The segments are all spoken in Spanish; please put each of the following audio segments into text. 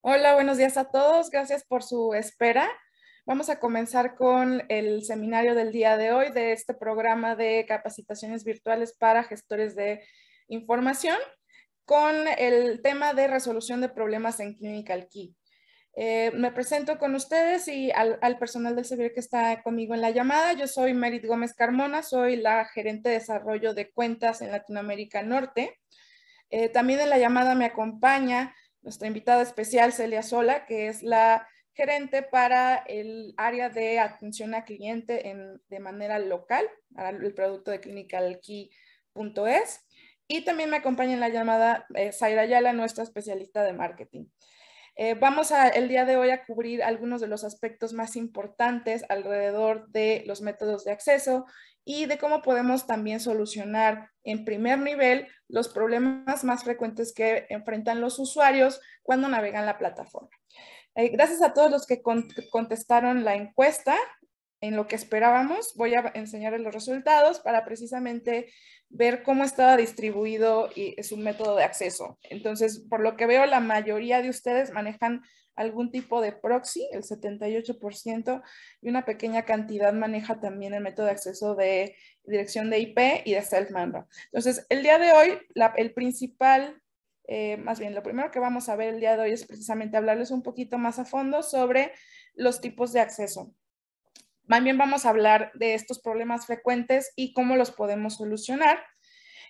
Hola, buenos días a todos. Gracias por su espera. Vamos a comenzar con el seminario del día de hoy de este programa de capacitaciones virtuales para gestores de información con el tema de resolución de problemas en Clinical Key. Eh, me presento con ustedes y al, personal del servicio que está conmigo en la llamada. Yo soy Merit Gómez Carmona, soy la gerente de desarrollo de cuentas en Latinoamérica Norte. Eh, también en la llamada me acompaña nuestra invitada especial Celia Sola, que es la gerente para el área de atención a cliente de manera local, para el producto de clinicalkey.es. Y también me acompaña en la llamada eh, Zaira Yala, nuestra especialista de marketing. Eh, vamos el día de hoy a cubrir algunos de los aspectos más importantes alrededor de los métodos de acceso y de cómo podemos también solucionar en primer nivel los problemas más frecuentes que enfrentan los usuarios cuando navegan la plataforma. Eh, gracias a todos los que contestaron la encuesta en lo que esperábamos. Voy a enseñarles los resultados para precisamente ver cómo estaba distribuido y es un método de acceso. Entonces, por lo que veo, la mayoría de ustedes manejan algún tipo de proxy, el 78%, y una pequeña cantidad maneja también el método de acceso de dirección de IP y de self mando Entonces, el día de hoy, el principal eh, más bien lo primero que vamos a ver el día de hoy es precisamente hablarles un poquito más a fondo sobre los tipos de acceso más vamos a hablar de estos problemas frecuentes y cómo los podemos solucionar.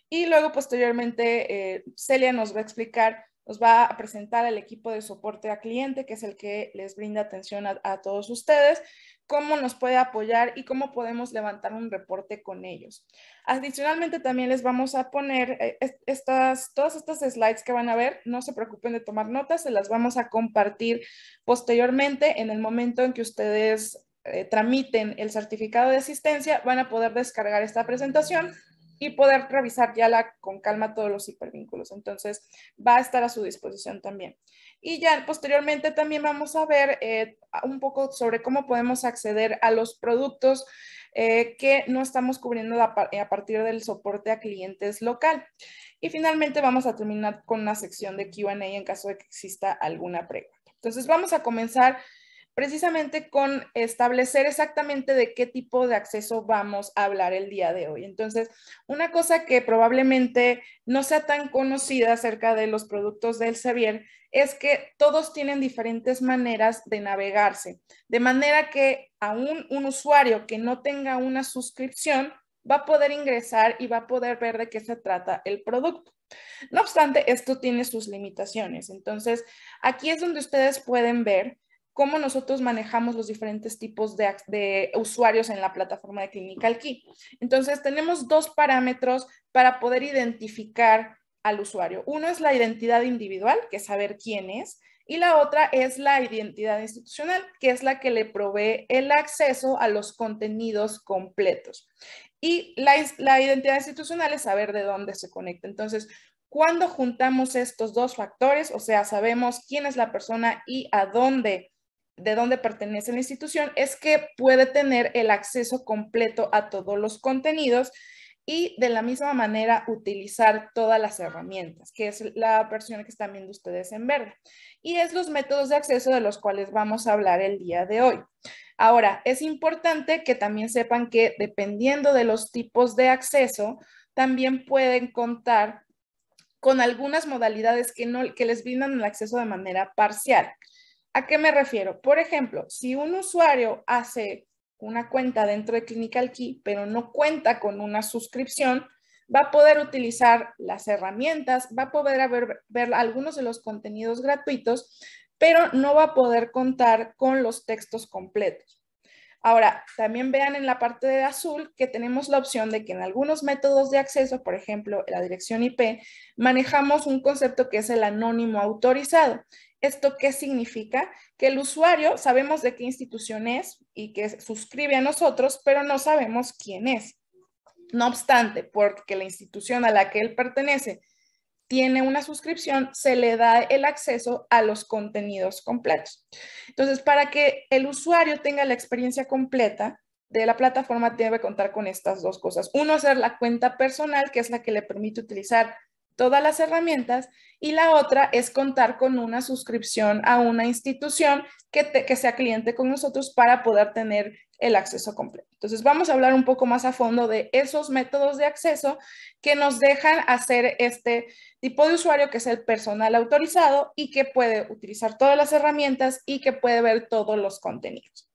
Y luego posteriormente eh, Celia nos va a explicar, nos va a presentar el equipo de soporte a cliente, que es el que les brinda atención a, todos ustedes, cómo nos puede apoyar y cómo podemos levantar un reporte con ellos. Adicionalmente también les vamos a poner eh, estas, todas estas slides que van a ver, no se preocupen de tomar notas, se las vamos a compartir posteriormente en el momento en que ustedes eh, tramiten el certificado de asistencia van a poder descargar esta presentación y poder revisar ya la, con calma todos los hipervínculos. Entonces, va a estar a su disposición también. Y ya posteriormente también vamos a ver eh, un poco sobre cómo podemos acceder a los productos eh, que no estamos cubriendo a, a, partir del soporte a clientes local. Y finalmente vamos a terminar con una sección de Q&A en caso de que exista alguna pregunta. Entonces, vamos a comenzar precisamente con establecer exactamente de qué tipo de acceso vamos a hablar el día de hoy. Entonces, una cosa que probablemente no sea tan conocida acerca de los productos del Elsevier es que todos tienen diferentes maneras de navegarse, de manera que aún un usuario que no tenga una suscripción va a poder ingresar y va a poder ver de qué se trata el producto. No obstante, esto tiene sus limitaciones. Entonces, aquí es donde ustedes pueden ver cómo nosotros manejamos los diferentes tipos de, usuarios en la plataforma de Clinical Key. Entonces, tenemos dos parámetros para poder identificar al usuario. Uno es la identidad individual, que es saber quién es, y la otra es la identidad institucional, que es la que le provee el acceso a los contenidos completos. Y la, la identidad institucional es saber de dónde se conecta. Entonces, cuando juntamos estos dos factores, o sea, sabemos quién es la persona y a dónde de dónde pertenece la institución es que puede tener el acceso completo a todos los contenidos y de la misma manera utilizar todas las herramientas, que es la versión que están viendo ustedes en verde. Y es los métodos de acceso de los cuales vamos a hablar el día de hoy. Ahora, es importante que también sepan que dependiendo de los tipos de acceso, también pueden contar con algunas modalidades que, no, que les brindan el acceso de manera parcial. ¿A qué me refiero? Por ejemplo, si un usuario hace una cuenta dentro de Clinical Key, pero no cuenta con una suscripción, va a poder utilizar las herramientas, va a poder ver, ver, algunos de los contenidos gratuitos, pero no va a poder contar con los textos completos. Ahora, también vean en la parte de azul que tenemos la opción de que en algunos métodos de acceso, por ejemplo, la dirección IP, manejamos un concepto que es el anónimo autorizado. ¿Esto qué significa? Que el usuario sabemos de qué institución es y que suscribe a nosotros, pero no sabemos quién es. No obstante, porque la institución a la que él pertenece tiene una suscripción, se le da el acceso a los contenidos completos. Entonces, para que el usuario tenga la experiencia completa de la plataforma, debe contar con estas dos cosas. Uno, hacer la cuenta personal, que es la que le permite utilizar todas las herramientas y la otra es contar con una suscripción a una institución que, que, sea cliente con nosotros para poder tener el acceso completo. Entonces vamos a hablar un poco más a fondo de esos métodos de acceso que nos dejan hacer este tipo de usuario que es el personal autorizado y que puede utilizar todas las herramientas y que puede ver todos los contenidos.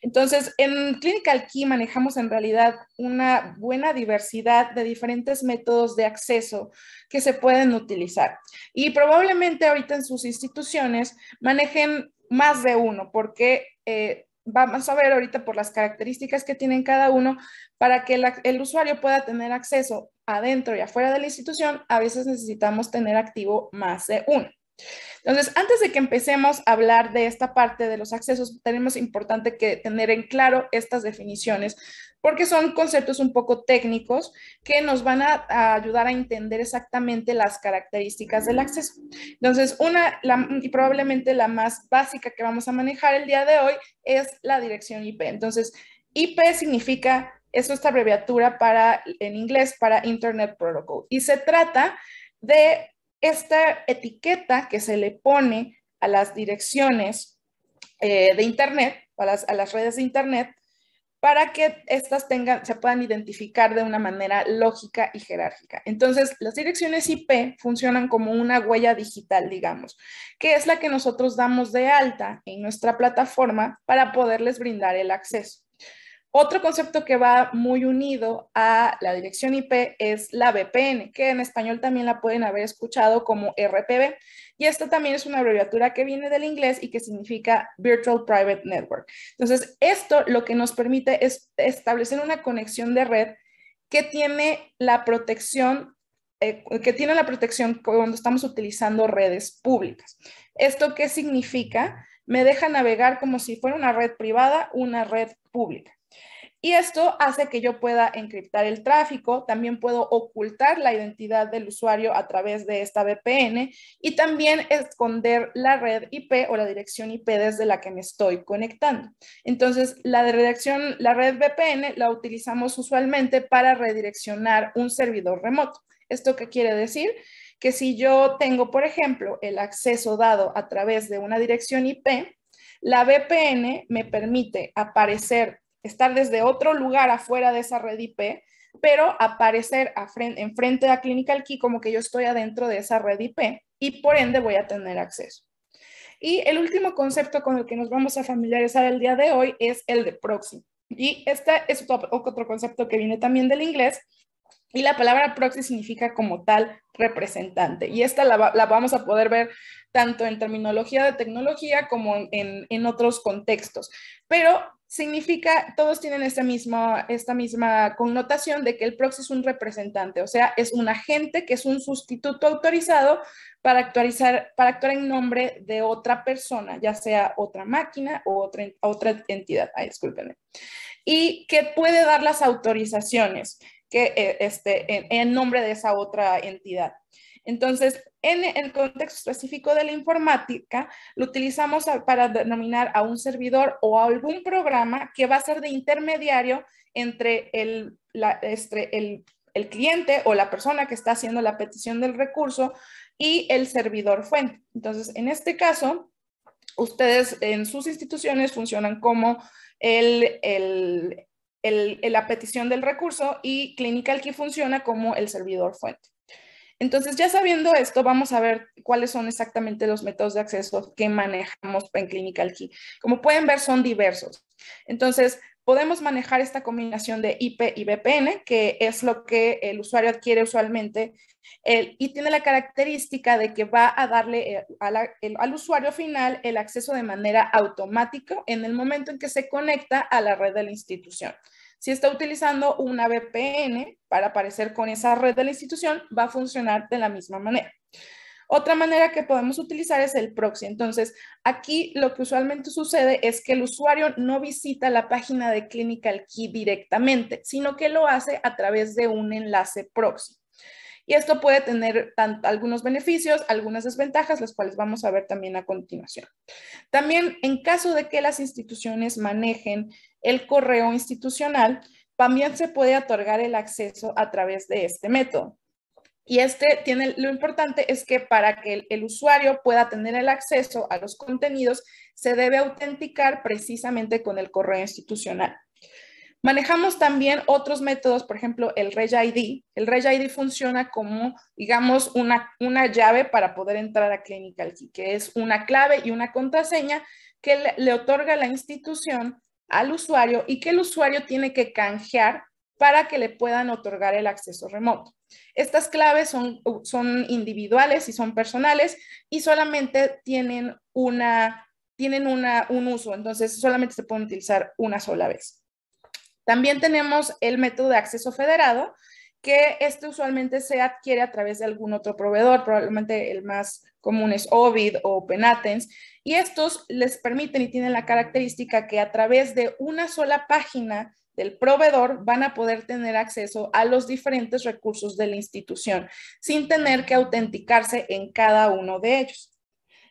Entonces, en Clinical Key manejamos en realidad una buena diversidad de diferentes métodos de acceso que se pueden utilizar. Y probablemente ahorita en sus instituciones manejen más de uno, porque... Eh, vamos a ver ahorita por las características que tienen cada uno para que el, usuario pueda tener acceso adentro y afuera de la institución, a veces necesitamos tener activo más de uno. Entonces, antes de que empecemos a hablar de esta parte de los accesos, tenemos importante que tener en claro estas definiciones, porque son conceptos un poco técnicos que nos van a, ayudar a entender exactamente las características del acceso. Entonces, una y probablemente la más básica que vamos a manejar el día de hoy es la dirección IP. Entonces, IP significa, es nuestra abreviatura para, en inglés para Internet Protocol, y se trata de esta etiqueta que se le pone a las direcciones eh, de Internet, a las, a las redes de Internet, para que éstas tengan, se puedan identificar de una manera lógica y jerárquica. Entonces, las direcciones IP funcionan como una huella digital, digamos, que es la que nosotros damos de alta en nuestra plataforma para poderles brindar el acceso. Otro concepto que va muy unido a la dirección IP es la VPN, que en español también la pueden haber escuchado como RPB. Y esta también es una abreviatura que viene del inglés y que significa Virtual Private Network. Entonces, esto lo que nos permite es establecer una conexión de red que tiene la protección eh, que tiene la protección cuando estamos utilizando redes públicas. ¿Esto qué significa? Me deja navegar como si fuera una red privada, una red pública. Y esto hace que yo pueda encriptar el tráfico, también puedo ocultar la identidad del usuario a través de esta VPN y también esconder la red IP o la dirección IP desde la que me estoy conectando. Entonces, la la red VPN la utilizamos usualmente para redireccionar un servidor remoto. ¿Esto qué quiere decir? Que si yo tengo, por ejemplo, el acceso dado a través de una dirección IP, la VPN me permite aparecer estar desde otro lugar afuera de esa red IP, pero aparecer a frente, enfrente a Clinical Key como que yo estoy adentro de esa red IP y por ende voy a tener acceso. Y el último concepto con el que nos vamos a familiarizar el día de hoy es el de proxy. Y este es otro concepto que viene también del inglés, y la palabra proxy significa como tal representante. Y esta la, vamos a poder ver tanto en terminología de tecnología como en, otros contextos. Pero significa, todos tienen esta misma, esta misma connotación de que el proxy es un representante, o sea, es un agente que es un sustituto autorizado para, actualizar, para actuar en nombre de otra persona, ya sea otra máquina o otra, otra entidad. Ay, discúlpenme. Y que puede dar las autorizaciones que eh, este, en, nombre de esa otra entidad. Entonces, en el contexto específico de la informática, lo utilizamos para denominar a un servidor o a algún programa que va a ser de intermediario entre este, el, el, cliente o la persona que está haciendo la petición del recurso y el servidor fuente. Entonces, en este caso, ustedes en sus instituciones funcionan como el, la petición del recurso y ClinicalKey funciona como el servidor fuente. Entonces, ya sabiendo esto, vamos a ver cuáles son exactamente los métodos de acceso que manejamos en ClinicalKey. Como pueden ver, son diversos. Entonces, podemos manejar esta combinación de IP y VPN, que es lo que el usuario adquiere usualmente, y tiene la característica de que va a darle eh, al usuario final el acceso de manera automática en el momento en que se conecta a la red de la institución. Si está utilizando una VPN para aparecer con esa red de la institución, va a funcionar de la misma manera. Otra manera que podemos utilizar es el proxy. Entonces, aquí lo que usualmente sucede es que el usuario no visita la página de Clinical Key directamente, sino que lo hace a través de un enlace proxy. Y esto puede tener tanto, algunos beneficios, algunas desventajas, las cuales vamos a ver también a continuación. También en caso de que las instituciones manejen el correo institucional, también se puede otorgar el acceso a través de este método. Y este tiene, lo importante es que para que el, usuario pueda tener el acceso a los contenidos, se debe autenticar precisamente con el correo institucional. Manejamos también otros métodos, por ejemplo, el RegID. ID. El RegID ID funciona como, digamos, una, una llave para poder entrar a Clinical que es una clave y una contraseña que le otorga la institución al usuario y que el usuario tiene que canjear para que le puedan otorgar el acceso remoto. Estas claves son, son individuales y son personales y solamente tienen, una, tienen una, un uso, entonces solamente se pueden utilizar una sola vez. También tenemos el método de acceso federado, que este usualmente se adquiere a través de algún otro proveedor, probablemente el más común es Ovid o Penatens, y estos les permiten y tienen la característica que a través de una sola página del proveedor van a poder tener acceso a los diferentes recursos de la institución sin tener que autenticarse en cada uno de ellos.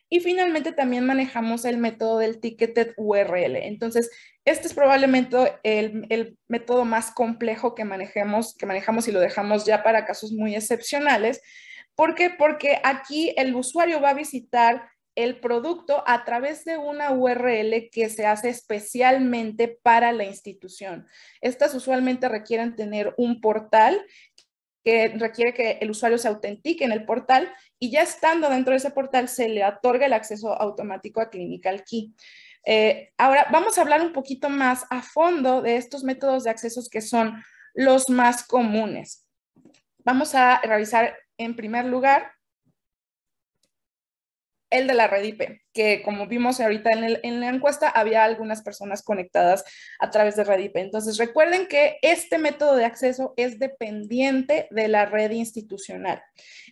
Y finalmente también manejamos el método del ticketed URL. Entonces, este es probablemente el, método más complejo que que manejamos y lo dejamos ya para casos muy excepcionales. ¿Por qué? Porque aquí el usuario va a visitar el producto a través de una URL que se hace especialmente para la institución. Estas usualmente requieren tener un portal que requiere que el usuario se autentique en el portal y ya estando dentro de ese portal se le otorga el acceso automático a Clinical Key. Eh, ahora vamos a hablar un poquito más a fondo de estos métodos de accesos que son los más comunes. Vamos a revisar en primer lugar el de la red IP, que como vimos ahorita en, en la encuesta, había algunas personas conectadas a través de red IP. Entonces recuerden que este método de acceso es dependiente de la red institucional.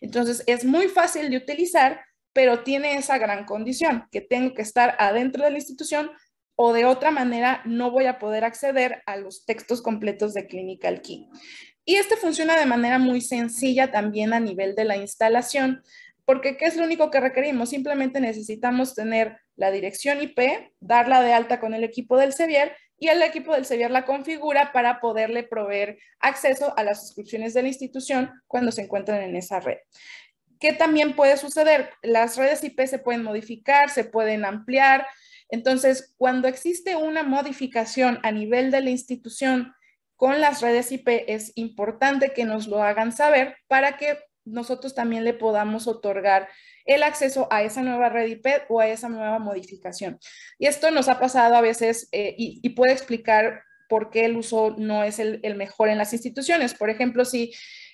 Entonces es muy fácil de utilizar pero tiene esa gran condición, que tengo que estar adentro de la institución o de otra manera no voy a poder acceder a los textos completos de Clinical Key. Y este funciona de manera muy sencilla también a nivel de la instalación, porque ¿qué es lo único que requerimos? Simplemente necesitamos tener la dirección IP, darla de alta con el equipo del Sevier y el equipo del Sevier la configura para poderle proveer acceso a las suscripciones de la institución cuando se encuentran en esa red. ¿Qué también puede suceder? Las redes IP se pueden modificar, se pueden ampliar. Entonces, cuando existe una modificación a nivel de la institución con las redes IP, es importante que nos lo hagan saber para que nosotros también le podamos otorgar el acceso a esa nueva red IP o a esa nueva modificación. Y esto nos ha pasado a veces eh, y, puede explicar por qué el uso no es el mejor en las instituciones. Por ejemplo, si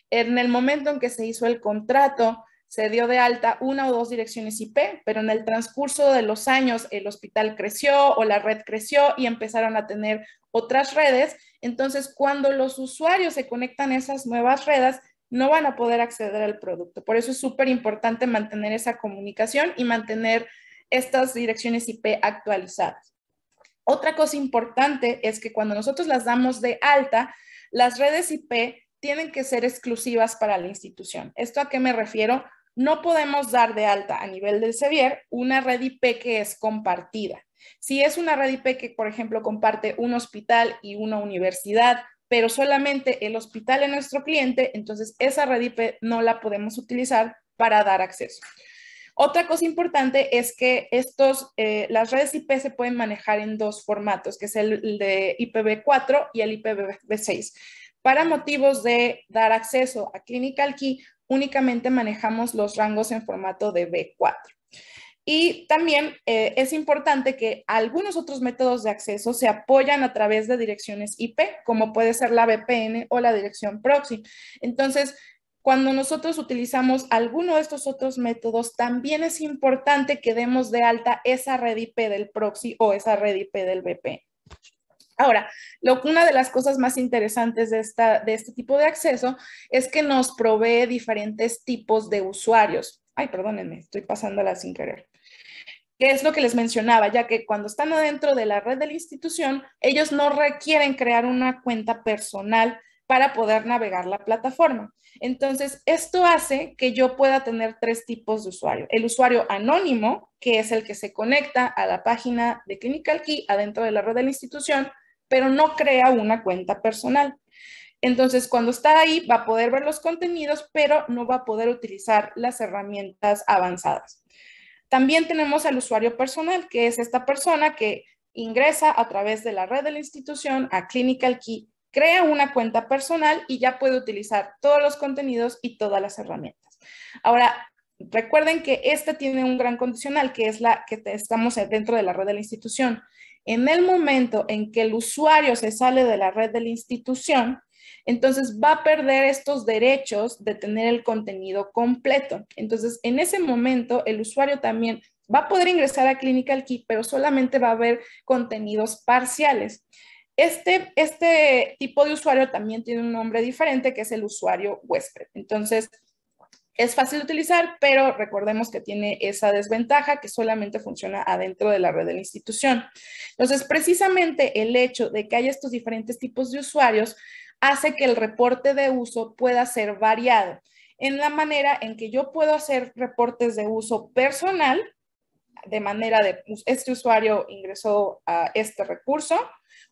en el momento en que se hizo el contrato, se dio de alta una o dos direcciones IP, pero en el transcurso de los años el hospital creció o la red creció y empezaron a tener otras redes. Entonces, cuando los usuarios se conectan a esas nuevas redes, no van a poder acceder al producto. Por eso es súper importante mantener esa comunicación y mantener estas direcciones IP actualizadas. Otra cosa importante es que cuando nosotros las damos de alta, las redes IP tienen que ser exclusivas para la institución. ¿Esto a qué me refiero? no podemos dar de alta a nivel del Sevier una red IP que es compartida. Si es una red IP que, por ejemplo, comparte un hospital y una universidad, pero solamente el hospital es nuestro cliente, entonces esa red IP no la podemos utilizar para dar acceso. Otra cosa importante es que estos, eh, las redes IP se pueden manejar en dos formatos, que es el de IPv4 y el IPv6. Para motivos de dar acceso a Clinical Key, únicamente manejamos los rangos en formato de B4. Y también eh, es importante que algunos otros métodos de acceso se apoyan a través de direcciones IP, como puede ser la VPN o la dirección proxy. Entonces, cuando nosotros utilizamos alguno de estos otros métodos, también es importante que demos de alta esa red IP del proxy o esa red IP del VPN. Ahora, una de las cosas más interesantes de, este tipo de acceso es que nos provee diferentes tipos de usuarios. Ay, perdónenme, estoy pasándola sin querer que es lo que les mencionaba, ya que cuando están adentro de la red de la institución, ellos no requieren crear una cuenta personal para poder navegar la plataforma. Entonces, esto hace que yo pueda tener tres tipos de usuario. El usuario anónimo, que es el que se conecta a la página de Clinical Key adentro de la red de la institución, pero no crea una cuenta personal. Entonces, cuando está ahí, va a poder ver los contenidos, pero no va a poder utilizar las herramientas avanzadas. También tenemos al usuario personal, que es esta persona que ingresa a través de la red de la institución a Clinical Key, crea una cuenta personal y ya puede utilizar todos los contenidos y todas las herramientas. Ahora, recuerden que este tiene un gran condicional, que es la que estamos dentro de la red de la institución. En el momento en que el usuario se sale de la red de la institución, entonces va a perder estos derechos de tener el contenido completo. Entonces, en ese momento, el usuario también va a poder ingresar a Clinical Key, pero solamente va a haber contenidos parciales. Este, este tipo de usuario también tiene un nombre diferente, que es el usuario huésped. Entonces, es fácil de utilizar, pero recordemos que tiene esa desventaja que solamente funciona adentro de la red de la institución. Entonces, precisamente el hecho de que haya estos diferentes tipos de usuarios hace que el reporte de uso pueda ser variado en la manera en que yo puedo hacer reportes de uso personal, de manera de pues, este usuario ingresó a este recurso,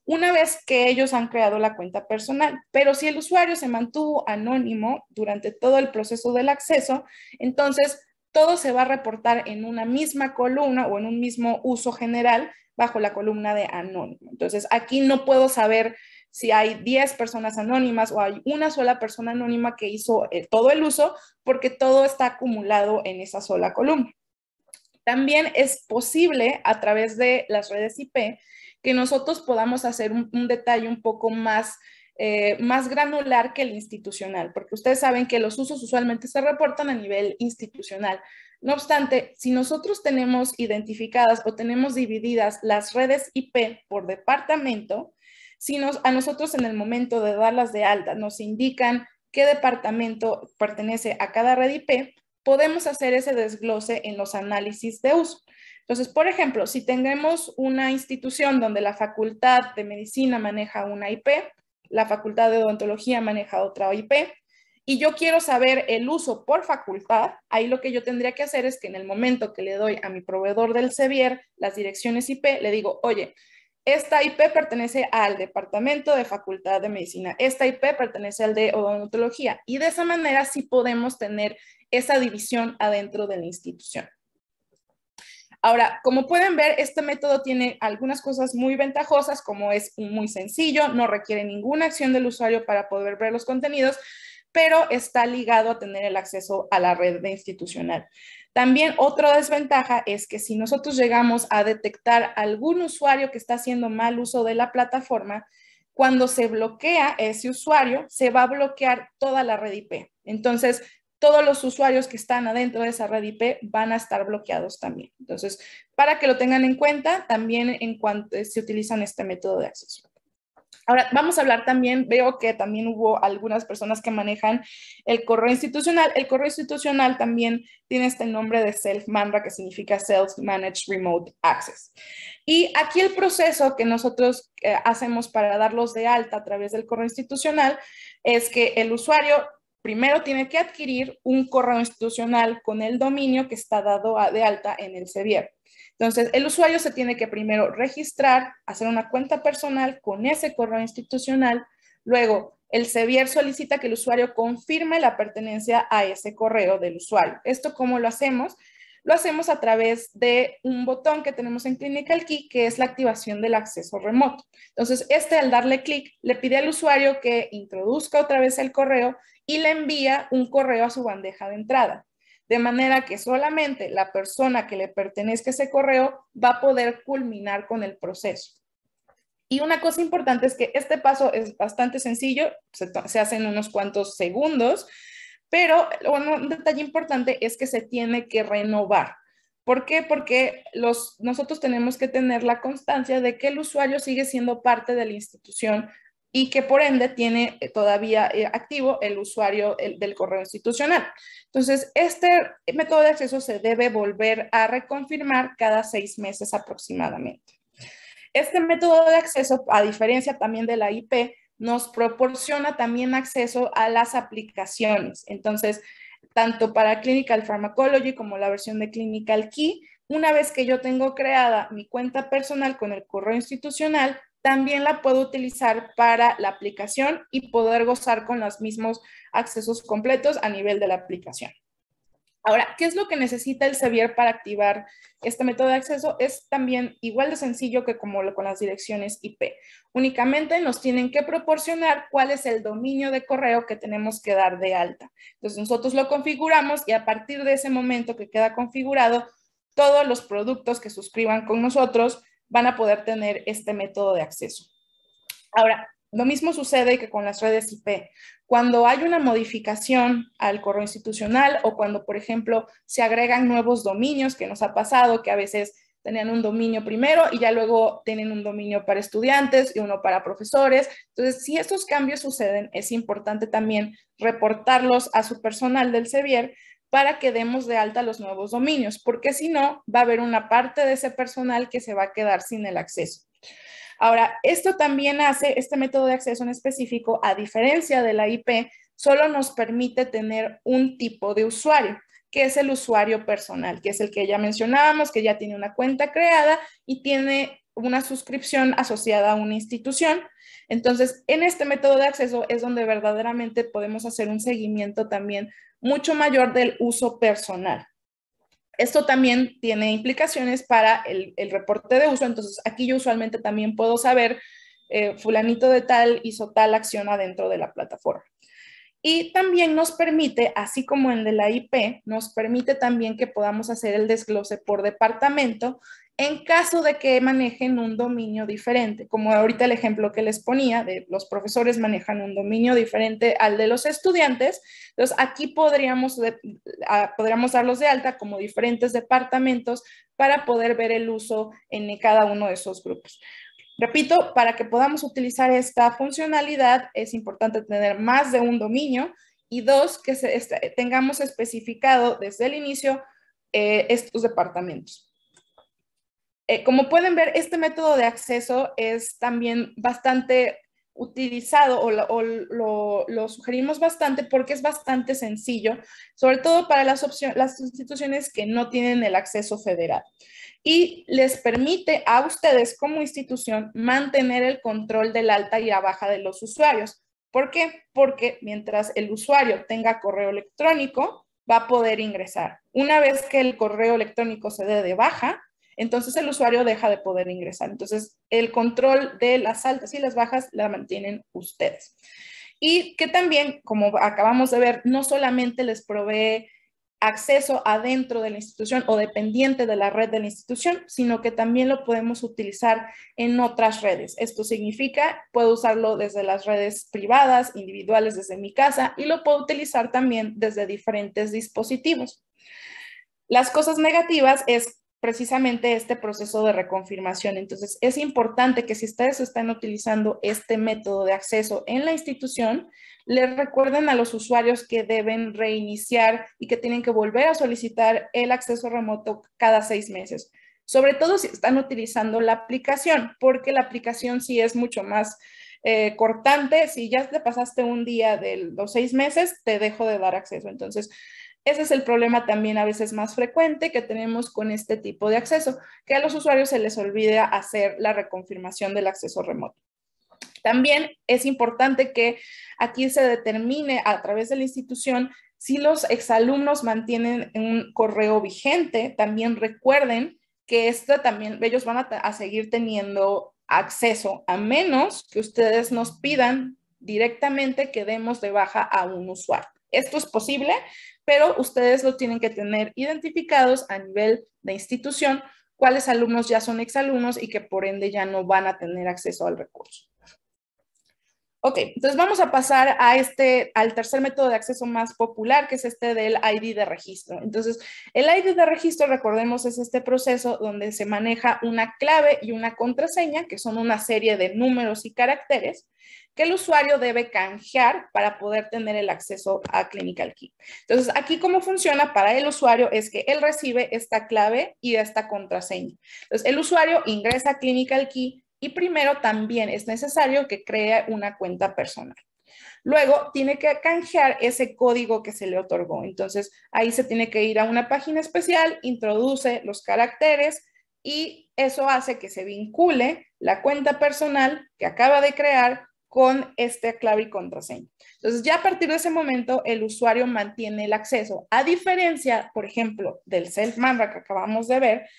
una vez que ellos han creado la cuenta personal. Pero si el usuario se mantuvo anónimo durante todo el proceso del acceso, entonces todo se va a reportar en una misma columna o en un mismo uso general bajo la columna de anónimo. Entonces, aquí no puedo saber si hay 10 personas anónimas o hay una sola persona anónima que hizo eh, todo el uso, porque todo está acumulado en esa sola columna. También es posible a través de las redes IP que nosotros podamos hacer un, detalle un poco más, eh, más granular que el institucional, porque ustedes saben que los usos usualmente se reportan a nivel institucional. No obstante, si nosotros tenemos identificadas o tenemos divididas las redes IP por departamento, si a nosotros en el momento de darlas de alta nos indican qué departamento pertenece a cada red IP, podemos hacer ese desglose en los análisis de uso. Entonces, por ejemplo, si tenemos una institución donde la facultad de medicina maneja una IP, la facultad de odontología maneja otra IP, y yo quiero saber el uso por facultad, ahí lo que yo tendría que hacer es que en el momento que le doy a mi proveedor del Sevier las direcciones IP, le digo, oye, esta IP pertenece al departamento de facultad de medicina, esta IP pertenece al de odontología, y de esa manera sí podemos tener esa división adentro de la institución. Ahora, como pueden ver, este método tiene algunas cosas muy ventajosas, como es muy sencillo, no requiere ninguna acción del usuario para poder ver los contenidos, pero está ligado a tener el acceso a la red institucional. También otra desventaja es que si nosotros llegamos a detectar algún usuario que está haciendo mal uso de la plataforma, cuando se bloquea ese usuario, se va a bloquear toda la red IP. Entonces, todos los usuarios que están adentro de esa red IP van a estar bloqueados también. Entonces, para que lo tengan en cuenta, también en cuanto eh, se utilizan este método de acceso. Ahora, vamos a hablar también, veo que también hubo algunas personas que manejan el correo institucional. El correo institucional también tiene este nombre de Self-MANRA, que significa Self-Managed Remote Access. Y aquí el proceso que nosotros eh, hacemos para darlos de alta a través del correo institucional es que el usuario primero tiene que adquirir un correo institucional con el dominio que está dado de alta en el sevier Entonces, el usuario se tiene que primero registrar, hacer una cuenta personal con ese correo institucional. Luego, el sevier solicita que el usuario confirme la pertenencia a ese correo del usuario. ¿Esto cómo lo hacemos? lo hacemos a través de un botón que tenemos en Clinical Key, que es la activación del acceso remoto. Entonces, este al darle clic le pide al usuario que introduzca otra vez el correo y le envía un correo a su bandeja de entrada. De manera que solamente la persona que le pertenezca ese correo va a poder culminar con el proceso. Y una cosa importante es que este paso es bastante sencillo, se, se hace en unos cuantos segundos, pero un detalle importante es que se tiene que renovar. ¿Por qué? Porque nosotros tenemos que tener la constancia de que el usuario sigue siendo parte de la institución y que por ende tiene eh, todavía eh, activo el usuario del correo institucional. Entonces, este método de acceso se debe volver a reconfirmar cada seis meses aproximadamente. Este método de acceso, a diferencia también de la IP, nos proporciona también acceso a las aplicaciones. Entonces, tanto para Clinical Pharmacology como la versión de Clinical Key, una vez que yo tengo creada mi cuenta personal con el correo institucional, también la puedo utilizar para la aplicación y poder gozar con los mismos accesos completos a nivel de la aplicación. Ahora, ¿qué es lo que necesita el Sevier para activar este método de acceso? Es también igual de sencillo que como con las direcciones IP. Únicamente nos tienen que proporcionar cuál es el dominio de correo que tenemos que dar de alta. Entonces nosotros lo configuramos y a partir de ese momento que queda configurado, todos los productos que suscriban con nosotros van a poder tener este método de acceso. Ahora, lo mismo sucede que con las redes IP. Cuando hay una modificación al correo institucional o cuando, por ejemplo, se agregan nuevos dominios, que nos ha pasado, que a veces tenían un dominio primero y ya luego tienen un dominio para estudiantes y uno para profesores. Entonces, si estos cambios suceden, es importante también reportarlos a su personal del Sevier para que demos de alta los nuevos dominios, porque si no, va a haber una parte de ese personal que se va a quedar sin el acceso. Ahora, esto también hace, este método de acceso en específico, a diferencia de la IP, solo nos permite tener un tipo de usuario que es el usuario personal, que es el que ya mencionábamos, que ya tiene una cuenta creada y tiene una suscripción asociada a una institución. Entonces, en este método de acceso es donde verdaderamente podemos hacer un seguimiento también mucho mayor del uso personal. Esto también tiene implicaciones para el, reporte de uso, entonces aquí yo usualmente también puedo saber, eh, fulanito de tal hizo tal acción adentro de la plataforma. Y también nos permite, así como el de la IP, nos permite también que podamos hacer el desglose por departamento en caso de que manejen un dominio diferente, como ahorita el ejemplo que les ponía, de los profesores manejan un dominio diferente al de los estudiantes, entonces aquí podríamos, podríamos darlos de alta como diferentes departamentos para poder ver el uso en cada uno de esos grupos. Repito, para que podamos utilizar esta funcionalidad es importante tener más de un dominio y dos, que este, tengamos especificado desde el inicio eh, estos departamentos. Eh, como pueden ver, este método de acceso es también bastante utilizado o, lo, sugerimos bastante porque es bastante sencillo, sobre todo para las, las instituciones que no tienen el acceso federal. Y les permite a ustedes como institución mantener el control del alta y la baja de los usuarios. ¿Por qué? Porque mientras el usuario tenga correo electrónico, va a poder ingresar. Una vez que el correo electrónico se dé de baja, entonces el usuario deja de poder ingresar. Entonces, el control de las altas y las bajas la mantienen ustedes. Y que también, como acabamos de ver, no solamente les provee acceso adentro de la institución o dependiente de la red de la institución, sino que también lo podemos utilizar en otras redes. Esto significa, puedo usarlo desde las redes privadas, individuales, desde mi casa y lo puedo utilizar también desde diferentes dispositivos. Las cosas negativas es precisamente este proceso de reconfirmación. Entonces, es importante que si ustedes están utilizando este método de acceso en la institución, les recuerden a los usuarios que deben reiniciar y que tienen que volver a solicitar el acceso remoto cada seis meses. Sobre todo si están utilizando la aplicación, porque la aplicación sí es mucho más eh, cortante. Si ya te pasaste un día de los seis meses, te dejo de dar acceso. Entonces, ese es el problema también a veces más frecuente que tenemos con este tipo de acceso, que a los usuarios se les olvida hacer la reconfirmación del acceso remoto. También es importante que aquí se determine a través de la institución si los exalumnos mantienen un correo vigente. También recuerden que esto también, ellos van a, a seguir teniendo acceso, a menos que ustedes nos pidan directamente que demos de baja a un usuario. Esto es posible, pero ustedes lo tienen que tener identificados a nivel de institución, cuáles alumnos ya son exalumnos y que por ende ya no van a tener acceso al recurso. Ok, entonces vamos a pasar a este, al tercer método de acceso más popular, que es este del ID de registro. Entonces, el ID de registro, recordemos, es este proceso donde se maneja una clave y una contraseña, que son una serie de números y caracteres, que el usuario debe canjear para poder tener el acceso a Clinical Key. Entonces, aquí cómo funciona para el usuario es que él recibe esta clave y esta contraseña. Entonces, el usuario ingresa a Clinical Key, y primero también es necesario que cree una cuenta personal. Luego tiene que canjear ese código que se le otorgó. Entonces ahí se tiene que ir a una página especial, introduce los caracteres y eso hace que se vincule la cuenta personal que acaba de crear con este clave y contraseña. Entonces, ya a partir de ese momento, el usuario mantiene el acceso. A diferencia, por ejemplo, del self-manra que acabamos de ver,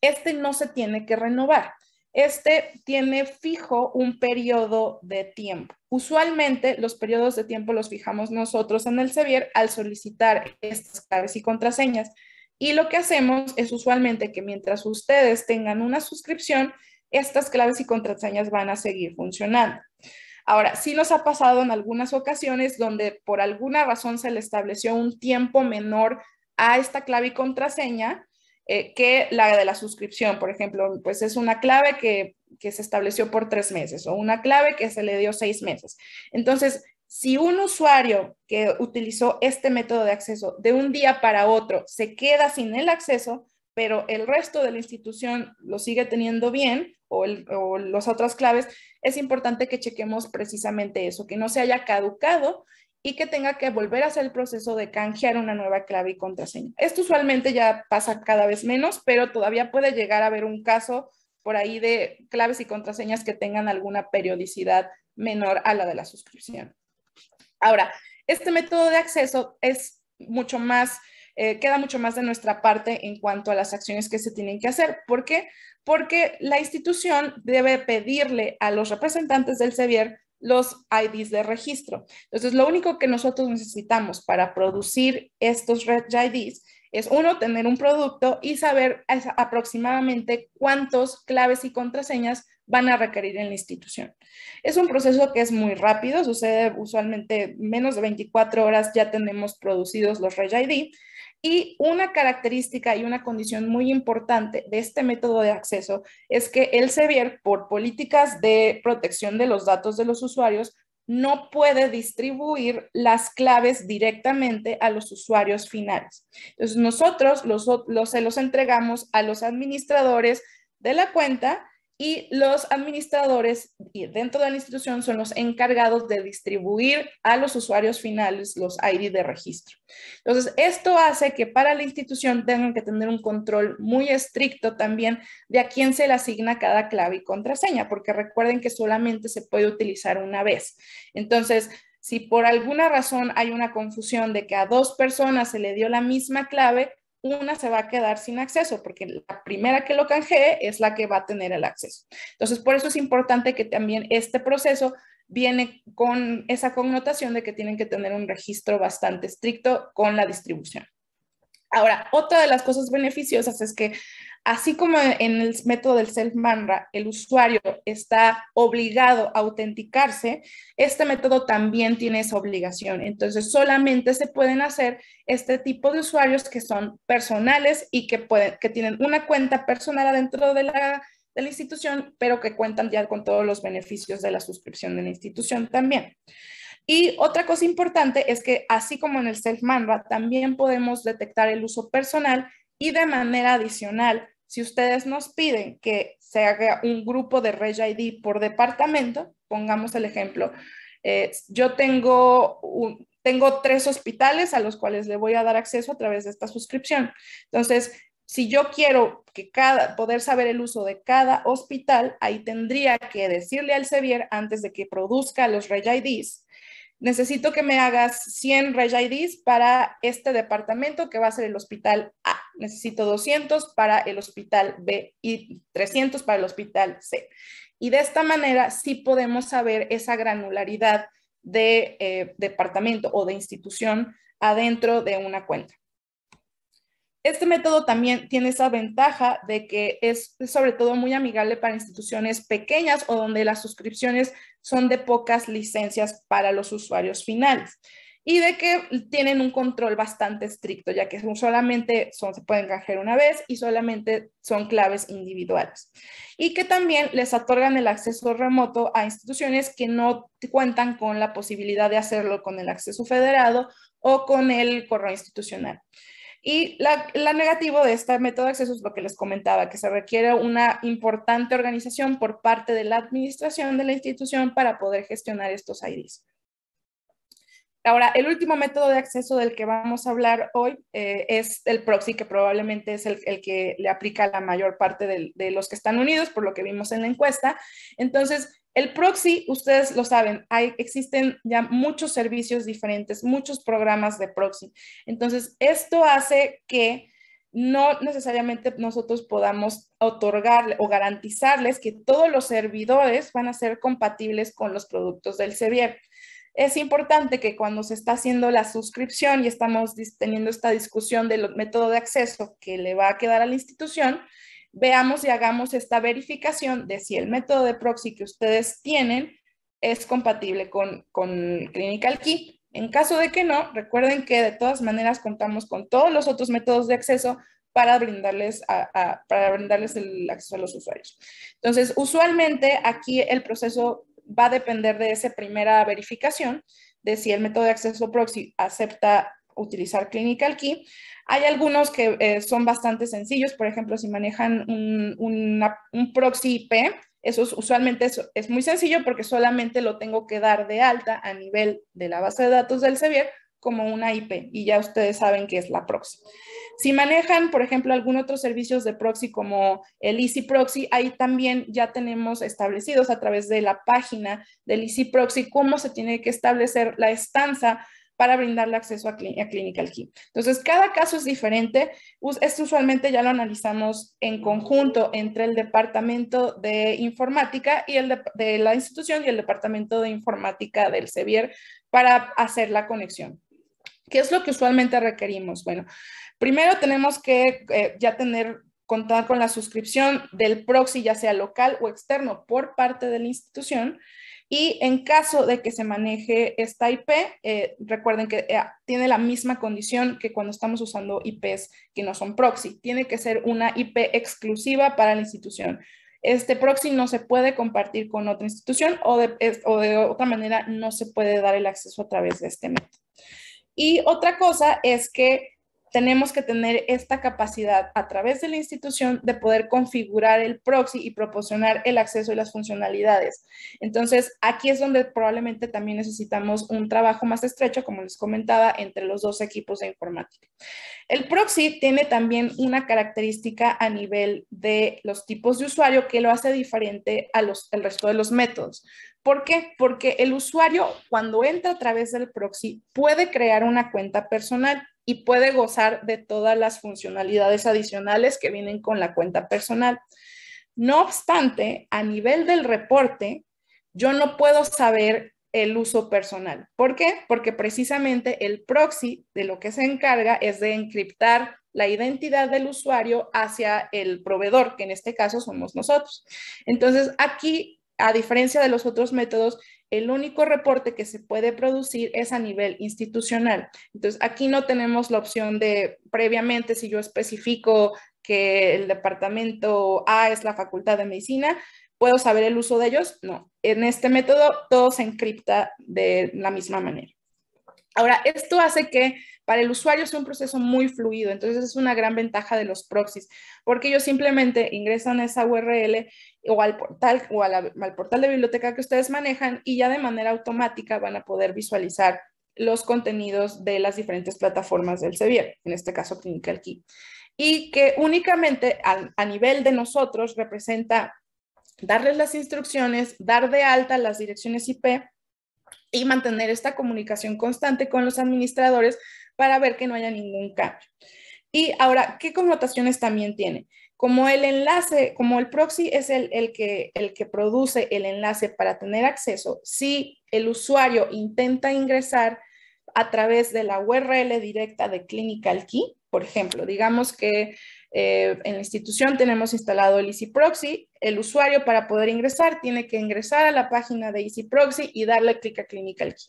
este no se tiene que renovar este tiene fijo un periodo de tiempo. Usualmente los periodos de tiempo los fijamos nosotros en el Sevier al solicitar estas claves y contraseñas. Y lo que hacemos es usualmente que mientras ustedes tengan una suscripción, estas claves y contraseñas van a seguir funcionando. Ahora, sí nos ha pasado en algunas ocasiones donde por alguna razón se le estableció un tiempo menor a esta clave y contraseña, eh, que la de la suscripción, por ejemplo, pues es una clave que, se estableció por tres meses o una clave que se le dio seis meses. Entonces, si un usuario que utilizó este método de acceso de un día para otro se queda sin el acceso, pero el resto de la institución lo sigue teniendo bien o, o, las otras claves, es importante que chequemos precisamente eso, que no se haya caducado y que tenga que volver a hacer el proceso de canjear una nueva clave y contraseña. Esto usualmente ya pasa cada vez menos, pero todavía puede llegar a haber un caso por ahí de claves y contraseñas que tengan alguna periodicidad menor a la de la suscripción. Ahora, este método de acceso es mucho más, eh, queda mucho más de nuestra parte en cuanto a las acciones que se tienen que hacer. ¿Por qué? Porque la institución debe pedirle a los representantes del SEBIER los IDs de registro. Entonces, lo único que nosotros necesitamos para producir estos REGIDs IDs es uno, tener un producto y saber aproximadamente cuántos claves y contraseñas van a requerir en la institución. Es un proceso que es muy rápido, sucede usualmente menos de 24 horas ya tenemos producidos los red ID y una característica y una condición muy importante de este método de acceso es que el Sevier, por políticas de protección de los datos de los usuarios, no puede distribuir las claves directamente a los usuarios finales. Entonces, nosotros se los entregamos a los administradores de la cuenta y los administradores dentro de la institución son los encargados de distribuir a los usuarios finales los ID de registro. Entonces, esto hace que para la institución tengan que tener un control muy estricto también de a quién se le asigna cada clave y contraseña, porque recuerden que solamente se puede utilizar una vez. Entonces, si por alguna razón hay una confusión de que a dos personas se le dio la misma clave, una se va a quedar sin acceso, porque la primera que lo canjee es la que va a tener el acceso. Entonces, por eso es importante que también este proceso viene con esa connotación de que tienen que tener un registro bastante estricto con la distribución. Ahora, otra de las cosas beneficiosas es que Así como en el método del self-manra, el usuario está obligado a autenticarse, este método también tiene esa obligación. Entonces, solamente se pueden hacer este tipo de usuarios que son personales y que, pueden, que tienen una cuenta personal adentro de de la institución, pero que cuentan ya con todos los beneficios de la suscripción de la institución también. Y otra cosa importante es que así como en el self-manra, también podemos detectar el uso personal y de manera adicional, si ustedes nos piden que se haga un grupo de RegID ID por departamento, pongamos el ejemplo, eh, yo tengo, tengo tres hospitales a los cuales le voy a dar acceso a través de esta suscripción. Entonces, si yo quiero que cada, poder saber el uso de cada hospital, ahí tendría que decirle al Sevier antes de que produzca los RegIDs IDs necesito que me hagas 100 RegIDs para este departamento que va a ser el hospital A, necesito 200 para el hospital B y 300 para el hospital C. Y de esta manera sí podemos saber esa granularidad de eh, departamento o de institución adentro de una cuenta. Este método también tiene esa ventaja de que es sobre todo muy amigable para instituciones pequeñas o donde las suscripciones son de pocas licencias para los usuarios finales y de que tienen un control bastante estricto, ya que solamente se pueden canjear una vez y solamente son claves individuales. Y que también les otorgan el acceso remoto a instituciones que no cuentan con la posibilidad de hacerlo con el acceso federado o con el correo institucional. Y la, la negativa de este método de acceso es lo que les comentaba, que se requiere una importante organización por parte de la administración de la institución para poder gestionar estos IDs. Ahora, el último método de acceso del que vamos a hablar hoy eh, es el proxy, que probablemente es el, que le aplica a la mayor parte de los que están unidos, por lo que vimos en la encuesta. Entonces, el proxy, ustedes lo saben, hay, existen ya muchos servicios diferentes, muchos programas de proxy. Entonces, esto hace que no necesariamente nosotros podamos otorgarle o garantizarles que todos los servidores van a ser compatibles con los productos del Sevier. Es importante que cuando se está haciendo la suscripción y estamos teniendo esta discusión del método de acceso que le va a quedar a la institución, veamos y hagamos esta verificación de si el método de proxy que ustedes tienen es compatible con, con Clinical Key. En caso de que no, recuerden que de todas maneras contamos con todos los otros métodos de acceso para brindarles, para brindarles el acceso a los usuarios. Entonces, usualmente aquí el proceso va a depender de esa primera verificación, de si el método de acceso proxy acepta utilizar Clinical Key. Hay algunos que eh, son bastante sencillos, por ejemplo, si manejan un, proxy IP, eso usualmente es, es, muy sencillo porque solamente lo tengo que dar de alta a nivel de la base de datos del Sevier como una IP y ya ustedes saben que es la proxy. Si manejan, por ejemplo, algún otro servicio de proxy como el Easy Proxy, ahí también ya tenemos establecidos a través de la página del Easy Proxy cómo se tiene que establecer la estanza para brindarle acceso a, clínica Clinical Entonces, cada caso es diferente. Esto usualmente ya lo analizamos en conjunto entre el departamento de informática y el de, la institución y el departamento de informática del Sevier para hacer la conexión. ¿Qué es lo que usualmente requerimos? Bueno, primero tenemos que eh, ya tener contar con la suscripción del proxy, ya sea local o externo, por parte de la institución. Y en caso de que se maneje esta IP, eh, recuerden que eh, tiene la misma condición que cuando estamos usando IPs que no son proxy. Tiene que ser una IP exclusiva para la institución. Este proxy no se puede compartir con otra institución o de, o de otra manera no se puede dar el acceso a través de este método. Y otra cosa es que tenemos que tener esta capacidad a través de la institución de poder configurar el proxy y proporcionar el acceso y las funcionalidades. Entonces, aquí es donde probablemente también necesitamos un trabajo más estrecho, como les comentaba, entre los dos equipos de informática. El proxy tiene también una característica a nivel de los tipos de usuario que lo hace diferente al resto de los métodos. ¿Por qué? Porque el usuario cuando entra a través del proxy puede crear una cuenta personal y puede gozar de todas las funcionalidades adicionales que vienen con la cuenta personal. No obstante, a nivel del reporte, yo no puedo saber el uso personal. ¿Por qué? Porque precisamente el proxy de lo que se encarga es de encriptar la identidad del usuario hacia el proveedor, que en este caso somos nosotros. Entonces, aquí a diferencia de los otros métodos, el único reporte que se puede producir es a nivel institucional. Entonces, aquí no tenemos la opción de previamente, si yo especifico que el departamento A es la facultad de medicina, ¿puedo saber el uso de ellos? No. En este método todo se encripta de la misma manera. Ahora, esto hace que para el usuario sea un proceso muy fluido, entonces es una gran ventaja de los proxies, porque ellos simplemente ingresan a esa URL o al portal o al portal de biblioteca que ustedes manejan y ya de manera automática van a poder visualizar los contenidos de las diferentes plataformas del Sevier, en este caso Clinical Key, y que únicamente a nivel de nosotros representa darles las instrucciones, dar de alta las direcciones IP y mantener esta comunicación constante con los administradores para ver que no haya ningún cambio. Y ahora, ¿qué connotaciones también tiene? Como el enlace, como el proxy es el, que, el que produce el enlace para tener acceso, si el usuario intenta ingresar a través de la URL directa de Clinical Key, por ejemplo, digamos que eh, en la institución tenemos instalado el Easy Proxy. El usuario para poder ingresar tiene que ingresar a la página de Easy Proxy y darle clic a Clinical Key.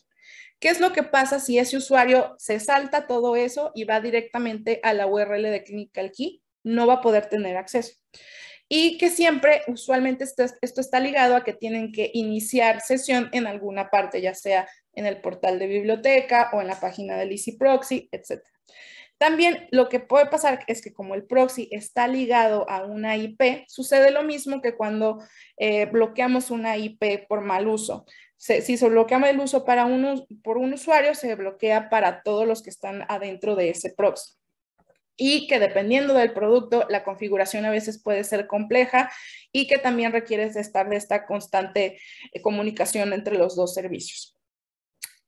¿Qué es lo que pasa si ese usuario se salta todo eso y va directamente a la URL de Clinical Key? No va a poder tener acceso. Y que siempre, usualmente este, esto, está ligado a que tienen que iniciar sesión en alguna parte, ya sea en el portal de biblioteca o en la página del Easy Proxy, etcétera. También lo que puede pasar es que como el proxy está ligado a una IP, sucede lo mismo que cuando eh, bloqueamos una IP por mal uso. si se bloquea el uso para por un usuario, se bloquea para todos los que están adentro de ese proxy y que dependiendo del producto, la configuración a veces puede ser compleja y que también requiere de estar de esta constante eh, comunicación entre los dos servicios.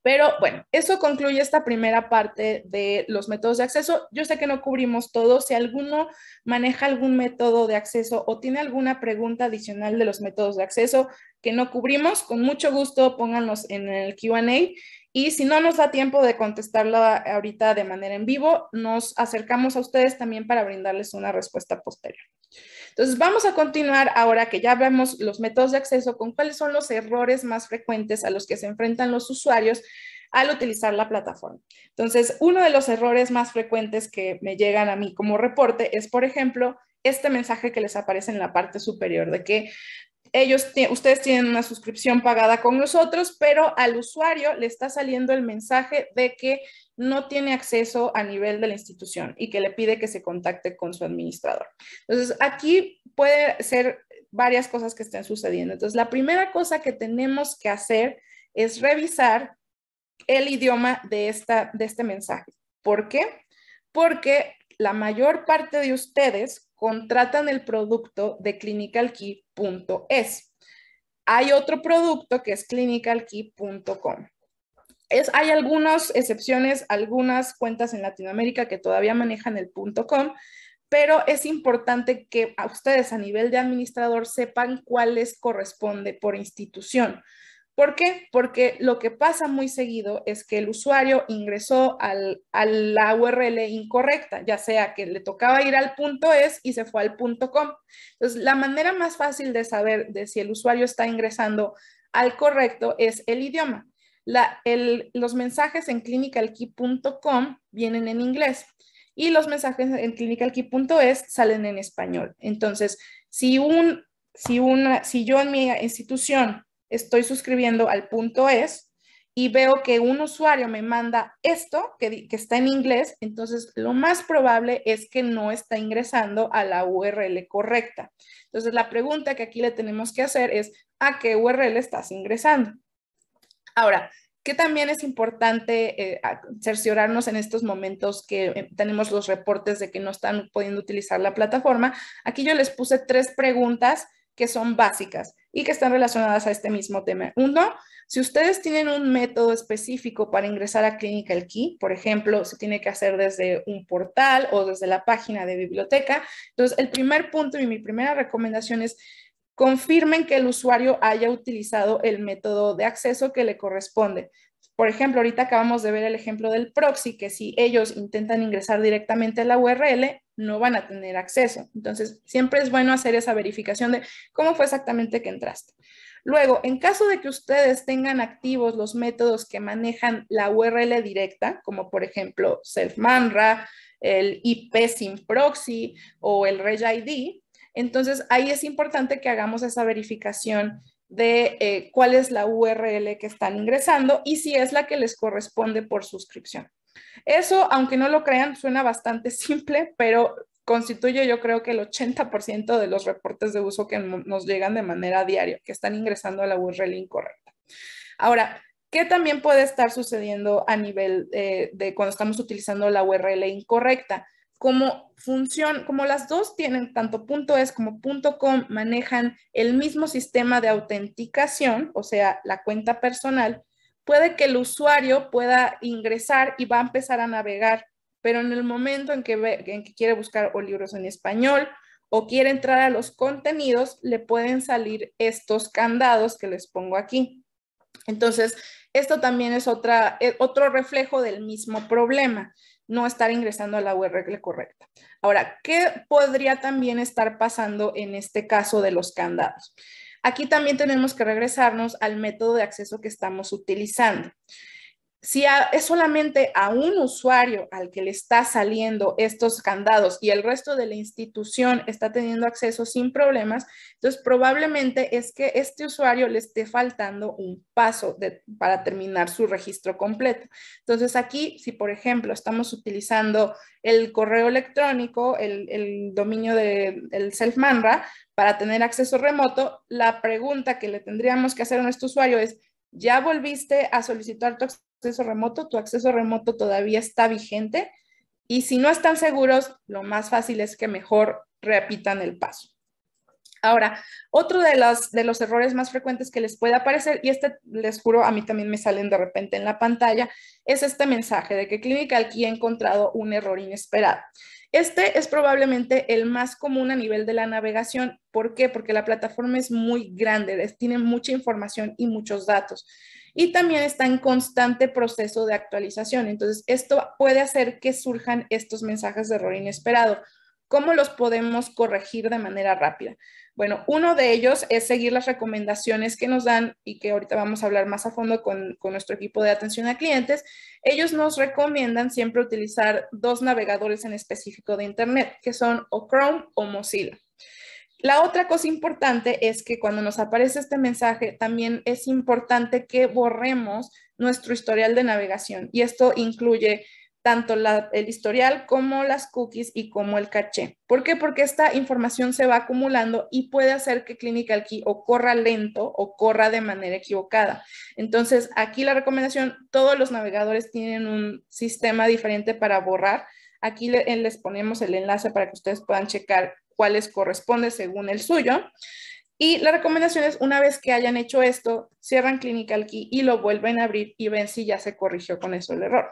Pero bueno, eso concluye esta primera parte de los métodos de acceso. Yo sé que no cubrimos todo. Si alguno maneja algún método de acceso o tiene alguna pregunta adicional de los métodos de acceso que no cubrimos, con mucho gusto pónganlos en el QA. Y si no nos da tiempo de contestarla ahorita de manera en vivo, nos acercamos a ustedes también para brindarles una respuesta posterior. Entonces, vamos a continuar ahora que ya vemos los métodos de acceso con cuáles son los errores más frecuentes a los que se enfrentan los usuarios al utilizar la plataforma. Entonces, uno de los errores más frecuentes que me llegan a mí como reporte es, por ejemplo, este mensaje que les aparece en la parte superior de que ellos, ustedes tienen una suscripción pagada con nosotros, pero al usuario le está saliendo el mensaje de que no tiene acceso a nivel de la institución y que le pide que se contacte con su administrador. Entonces, aquí puede ser varias cosas que estén sucediendo. Entonces, la primera cosa que tenemos que hacer es revisar el idioma de, esta, de este mensaje. ¿Por qué? Porque la mayor parte de ustedes contratan el producto de clinicalkey.es. Hay otro producto que es clinicalkey.com. hay algunas excepciones, algunas cuentas en Latinoamérica que todavía manejan el .com, pero es importante que a ustedes a nivel de administrador sepan cuál les corresponde por institución. ¿Por qué? Porque lo que pasa muy seguido es que el usuario ingresó a la URL incorrecta, ya sea que le tocaba ir al punto es y se fue al punto com. Entonces, la manera más fácil de saber de si el usuario está ingresando al correcto es el idioma. los mensajes en clinicalkey.com vienen en inglés y los mensajes en clinicalkey.es salen en español. Entonces, si, si, una, si yo en mi institución estoy suscribiendo al punto es y veo que un usuario me manda esto que, está en inglés, entonces lo más probable es que no está ingresando a la URL correcta. Entonces la pregunta que aquí le tenemos que hacer es, ¿a qué URL estás ingresando? Ahora, que también es importante eh, cerciorarnos en estos momentos que eh, tenemos los reportes de que no están pudiendo utilizar la plataforma. Aquí yo les puse tres preguntas que son básicas y que están relacionadas a este mismo tema. Uno, si ustedes tienen un método específico para ingresar a Clinical Key, por ejemplo, se tiene que hacer desde un portal o desde la página de biblioteca. Entonces, el primer punto y mi primera recomendación es confirmen que el usuario haya utilizado el método de acceso que le corresponde. Por ejemplo, ahorita acabamos de ver el ejemplo del proxy, que si ellos intentan ingresar directamente a la URL, no van a tener acceso. Entonces, siempre es bueno hacer esa verificación de cómo fue exactamente que entraste. Luego, en caso de que ustedes tengan activos los métodos que manejan la URL directa, como por ejemplo selfmanra, el IP sin proxy o el regID, entonces ahí es importante que hagamos esa verificación de eh, cuál es la URL que están ingresando y si es la que les corresponde por suscripción. Eso, aunque no lo crean, suena bastante simple, pero constituye yo creo que el 80% de los reportes de uso que nos llegan de manera diaria, que están ingresando a la URL incorrecta. Ahora, ¿qué también puede estar sucediendo a nivel eh, de cuando estamos utilizando la URL incorrecta? Como función, como las dos tienen, tanto .es como .com manejan el mismo sistema de autenticación, o sea, la cuenta personal, puede que el usuario pueda ingresar y va a empezar a navegar, pero en el momento en que, quiere buscar o libros en español o quiere entrar a los contenidos, le pueden salir estos candados que les pongo aquí. Entonces, esto también es otra, eh, otro reflejo del mismo problema, no estar ingresando a la URL correcta. Ahora, ¿qué podría también estar pasando en este caso de los candados? Aquí también tenemos que regresarnos al método de acceso que estamos utilizando. Si es solamente a un usuario al que le está saliendo estos candados y el resto de la institución está teniendo acceso sin problemas, entonces probablemente es que este usuario le esté faltando un paso para terminar su registro completo. Entonces aquí, si por ejemplo estamos utilizando el correo electrónico, el, dominio del de, para tener acceso remoto, la pregunta que le tendríamos que hacer a nuestro usuario es, ¿ya volviste a solicitar tu acceso remoto? ¿Tu acceso remoto todavía está vigente? Y si no están seguros, lo más fácil es que mejor repitan el paso. Ahora, otro de los, de los errores más frecuentes que les puede aparecer, y este les juro, a mí también me salen de repente en la pantalla, es este mensaje de que Clinical Key ha encontrado un error inesperado. Este es probablemente el más común a nivel de la navegación. ¿Por qué? Porque la plataforma es muy grande, tiene mucha información y muchos datos. Y también está en constante proceso de actualización. Entonces, esto puede hacer que surjan estos mensajes de error inesperado. ¿Cómo los podemos corregir de manera rápida? Bueno, uno de ellos es seguir las recomendaciones que nos dan y que ahorita vamos a hablar más a fondo con, nuestro equipo de atención a clientes. Ellos nos recomiendan siempre utilizar dos navegadores en específico de Internet, que son o Chrome o Mozilla. La otra cosa importante es que cuando nos aparece este mensaje, también es importante que borremos nuestro historial de navegación y esto incluye tanto el historial como las cookies y como el caché. ¿Por qué? Porque esta información se va acumulando y puede hacer que Clinical Key o corra lento o corra de manera equivocada. Entonces, aquí la recomendación, todos los navegadores tienen un sistema diferente para borrar. Aquí eh, les ponemos el enlace para que ustedes puedan checar cuáles corresponde según el suyo. Y la recomendación es, una vez que hayan hecho esto, cierran Clinical Key y lo vuelven a abrir y ven si ya se corrigió con eso el error.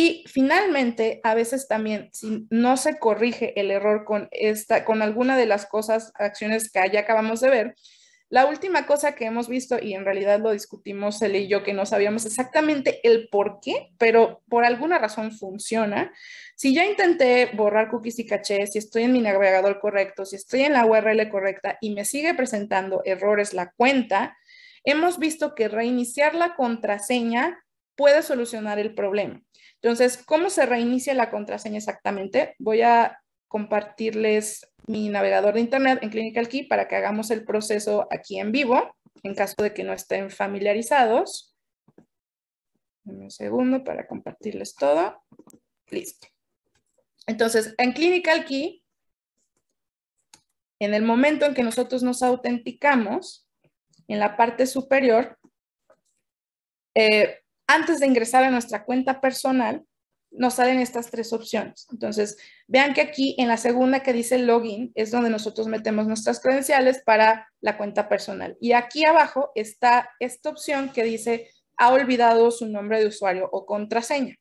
Y finalmente, a veces también, si no se corrige el error con, esta, con alguna de las cosas, acciones que ya acabamos de ver, la última cosa que hemos visto, y en realidad lo discutimos él y yo, que no sabíamos exactamente el por qué, pero por alguna razón funciona. Si ya intenté borrar cookies y caché, si estoy en mi navegador correcto, si estoy en la URL correcta y me sigue presentando errores la cuenta, hemos visto que reiniciar la contraseña puede solucionar el problema. Entonces, ¿cómo se reinicia la contraseña exactamente? Voy a compartirles mi navegador de internet en Clinical Key para que hagamos el proceso aquí en vivo, en caso de que no estén familiarizados. un segundo para compartirles todo. Listo. Entonces, en Clinical Key, en el momento en que nosotros nos autenticamos, en la parte superior, eh, antes de ingresar a nuestra cuenta personal, nos salen estas tres opciones. Entonces, vean que aquí en la segunda que dice login es donde nosotros metemos nuestras credenciales para la cuenta personal. Y aquí abajo está esta opción que dice ha olvidado su nombre de usuario o contraseña.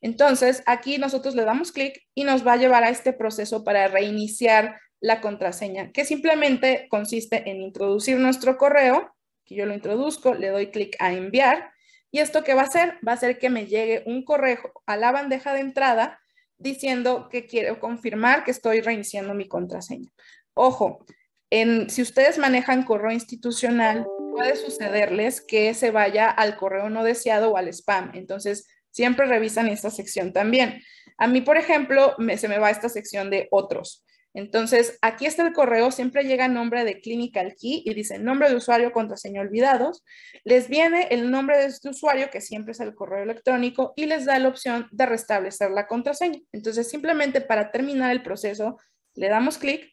Entonces, aquí nosotros le damos clic y nos va a llevar a este proceso para reiniciar la contraseña, que simplemente consiste en introducir nuestro correo, que yo lo introduzco, le doy clic a enviar ¿Y esto que va a hacer? Va a hacer que me llegue un correo a la bandeja de entrada diciendo que quiero confirmar que estoy reiniciando mi contraseña. Ojo, en, si ustedes manejan correo institucional, puede sucederles que se vaya al correo no deseado o al spam. Entonces, siempre revisan esta sección también. A mí, por ejemplo, se me va esta sección de otros. Entonces, aquí está el correo, siempre llega nombre de Clinical Key y dice nombre de usuario, contraseña olvidados. Les viene el nombre de este usuario, que siempre es el correo electrónico, y les da la opción de restablecer la contraseña. Entonces, simplemente para terminar el proceso, le damos clic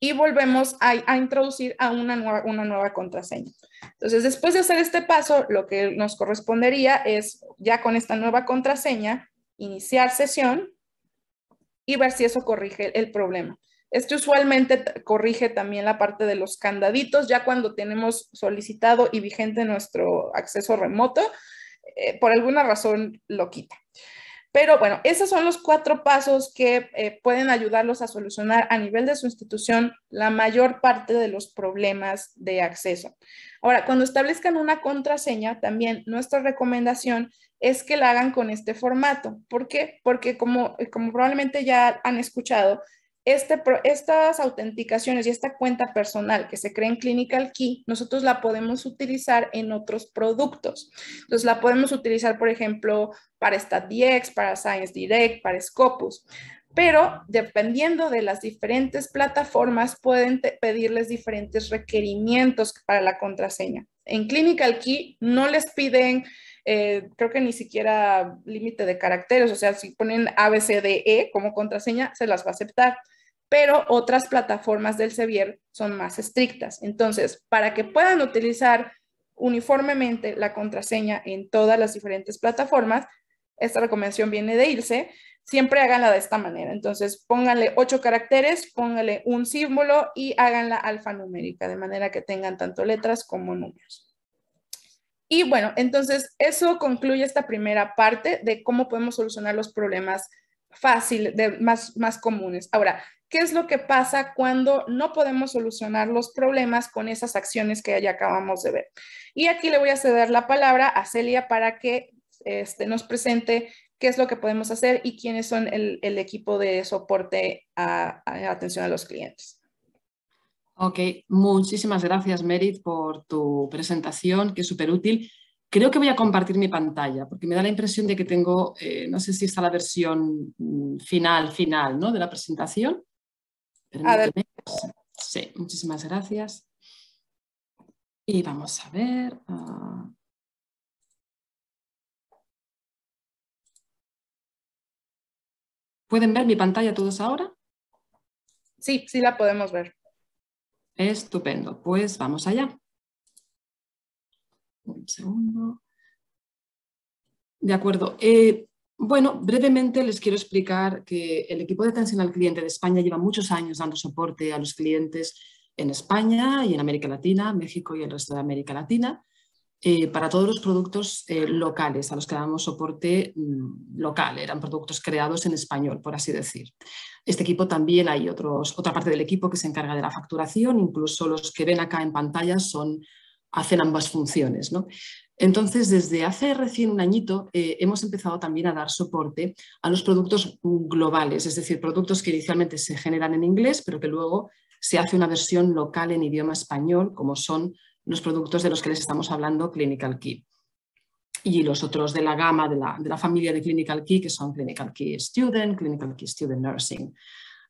y volvemos a, introducir una una nueva contraseña. Entonces, después de hacer este paso, lo que nos correspondería es, ya con esta nueva contraseña, iniciar sesión y ver si eso corrige el problema. Esto usualmente corrige también la parte de los candaditos, ya cuando tenemos solicitado y vigente nuestro acceso remoto, eh, por alguna razón lo quita. Pero bueno, esos son los cuatro pasos que eh, pueden ayudarlos a solucionar a nivel de su institución la mayor parte de los problemas de acceso. Ahora, cuando establezcan una contraseña, también nuestra recomendación es que la hagan con este formato. ¿Por qué? Porque como, como probablemente ya han escuchado, este, estas autenticaciones y esta cuenta personal que se crea en Clinical Key, nosotros la podemos utilizar en otros productos. Entonces la podemos utilizar, por ejemplo, para StatDX, para Science Direct, para Scopus. Pero dependiendo de las diferentes plataformas, pueden pedirles diferentes requerimientos para la contraseña. En Clinical Key no les piden eh, creo que ni siquiera límite de caracteres, o sea, si ponen ABCDE como contraseña, se las va a aceptar, pero otras plataformas del Sevier son más estrictas. Entonces, para que puedan utilizar uniformemente la contraseña en todas las diferentes plataformas, esta recomendación viene de ILSE, siempre háganla de esta manera. Entonces, pónganle ocho caracteres, pónganle un símbolo y háganla alfanumérica, de manera que tengan tanto letras como números. Y bueno, entonces eso concluye esta primera parte de cómo podemos solucionar los problemas fáciles, de, más, comunes. Ahora, ¿qué es lo que pasa cuando no podemos solucionar los problemas con esas acciones que ya acabamos de ver? Y aquí le voy a ceder la palabra a Celia para que este, nos presente qué es lo que podemos hacer y quiénes son el, equipo de soporte a atención a los clientes. Ok, muchísimas gracias Merit por tu presentación, que es súper útil. Creo que voy a compartir mi pantalla porque me da la impresión de que tengo, eh, no sé si está la versión mm, final, final, ¿no? De la presentación. A ver. Pues, sí, muchísimas gracias. Y vamos a ver. Ah. ¿Pueden ver mi pantalla todos ahora? Sí, sí la podemos ver. Estupendo, pues vamos allá. Un segundo. De acuerdo. Eh, bueno, brevemente les quiero explicar que el equipo de atención al cliente de España lleva muchos años dando soporte a los clientes en España y en América Latina, México y el resto de América Latina. Eh, para todos los productos eh, locales a los que damos soporte mm, local. Eran productos creados en español, por así decir. Este equipo también hay otros, otra parte del equipo que se encarga de la facturación, incluso los que ven acá en pantalla son, hacen ambas funciones. ¿no? Entonces, desde hace recién un añito eh, hemos empezado también a dar soporte a los productos globales, es decir, productos que inicialmente se generan en inglés, pero que luego se hace una versión local en idioma español, como son los productos de los que les estamos hablando, Clinical Key. Y los otros de la gama, de la, familia de Clinical Key, que son Clinical Key Student, Clinical Key Student Nursing.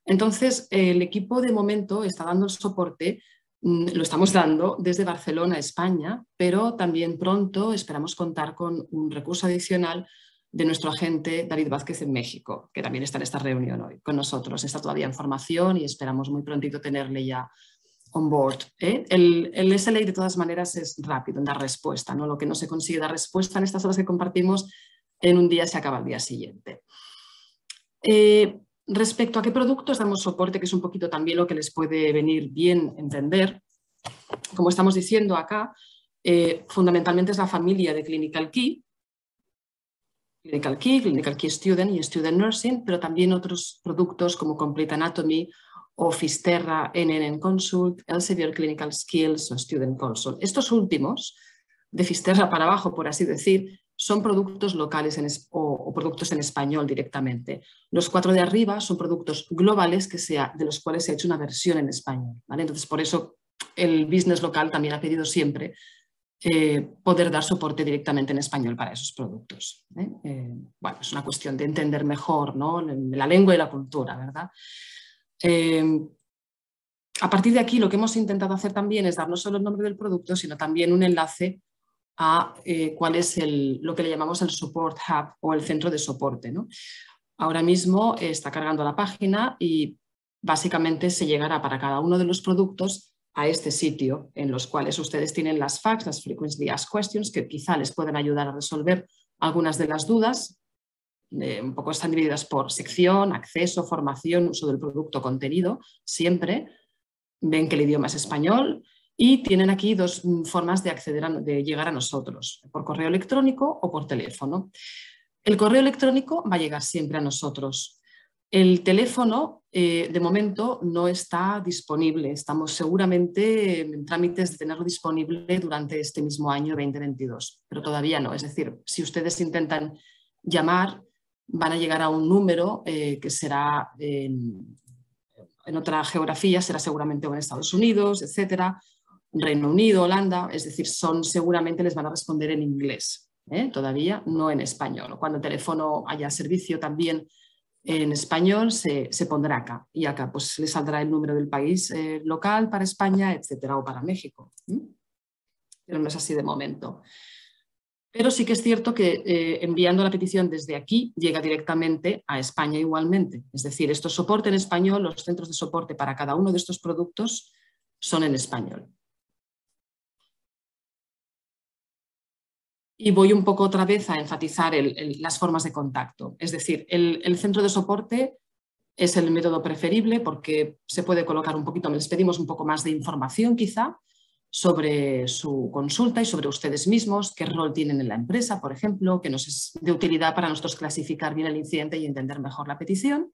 Entonces, el equipo de momento está dando el soporte mm, lo estamos dando desde Barcelona, España, pero también pronto esperamos contar con un recurso adicional de nuestro agente David Vázquez en México, que también está en esta reunión hoy con nosotros. Está todavía en formación y esperamos muy prontito tenerle ya on board. ¿eh? El, SLA de todas maneras es rápido en dar respuesta, ¿no? lo que no se consigue dar respuesta en estas horas que compartimos en un día se acaba el día siguiente. Eh, respecto a qué productos damos soporte, que es un poquito también lo que les puede venir bien entender, como estamos diciendo acá, eh, fundamentalmente es la familia de Clinical Key, Clinical Key, Clinical Key Student y Student Nursing, pero también otros productos como Complete Anatomy o Fisterra, NN Consult, Elsevier Clinical Skills o Student Consult. Estos últimos, de Fisterra para abajo, por así decir, son productos locales o, productos en español directamente. Los cuatro de arriba son productos globales que sea, de los cuales se ha hecho una versión en español. ¿vale? Entonces, por eso el business local también ha pedido siempre eh, poder dar soporte directamente en español para esos productos. ¿eh? Eh, bueno, es una cuestión de entender mejor ¿no? la lengua y la cultura, ¿verdad? Em, a partir de aquí, lo que hemos intentado hacer también es dar no solo el nombre del producto, sino también un enlace a eh, cuál es el, lo que le llamamos el Support Hub o el centro de soporte. Ahora mismo está cargando la página y básicamente se llegará para cada uno de los productos a este sitio en los cuales ustedes tienen las FAQs, las Frequently Asked Questions, que quizá les puedan ayudar a resolver algunas de las dudas eh, un poco están divididas por sección, acceso, formación, uso del producto, contenido, siempre. Ven que el idioma es español y tienen aquí dos formas de, acceder a, de llegar a nosotros, por correo electrónico o por teléfono. El correo electrónico va a llegar siempre a nosotros. El teléfono, eh, de momento, no está disponible. Estamos seguramente en trámites de tenerlo disponible durante este mismo año 2022, pero todavía no. Es decir, si ustedes intentan llamar, van a llegar a un número eh, que será en, otra geografía, será seguramente en Estados Unidos, etcétera, Reino Unido, Holanda, es decir, son seguramente les van a responder en inglés, ¿eh? todavía no en español. Cuando el teléfono haya servicio también en español se, pondrá acá y acá pues le saldrá el número del país eh, local para España, etcétera, o para México. Pero no es así de momento. Pero sí que es cierto que eh, enviando la petición desde aquí llega directamente a España igualmente. Es decir, estos soporte en español, los centros de soporte para cada uno de estos productos son en español. Y voy un poco otra vez a enfatizar las formas de contacto. Es decir, el, el centro de soporte es el método preferible porque se puede colocar un poquito, les pedimos un poco más de información quizá, sobre su consulta y sobre ustedes mismos, qué rol tienen en la empresa, por ejemplo, que nos es de utilidad para nosotros clasificar bien el incidente y entender mejor la petición.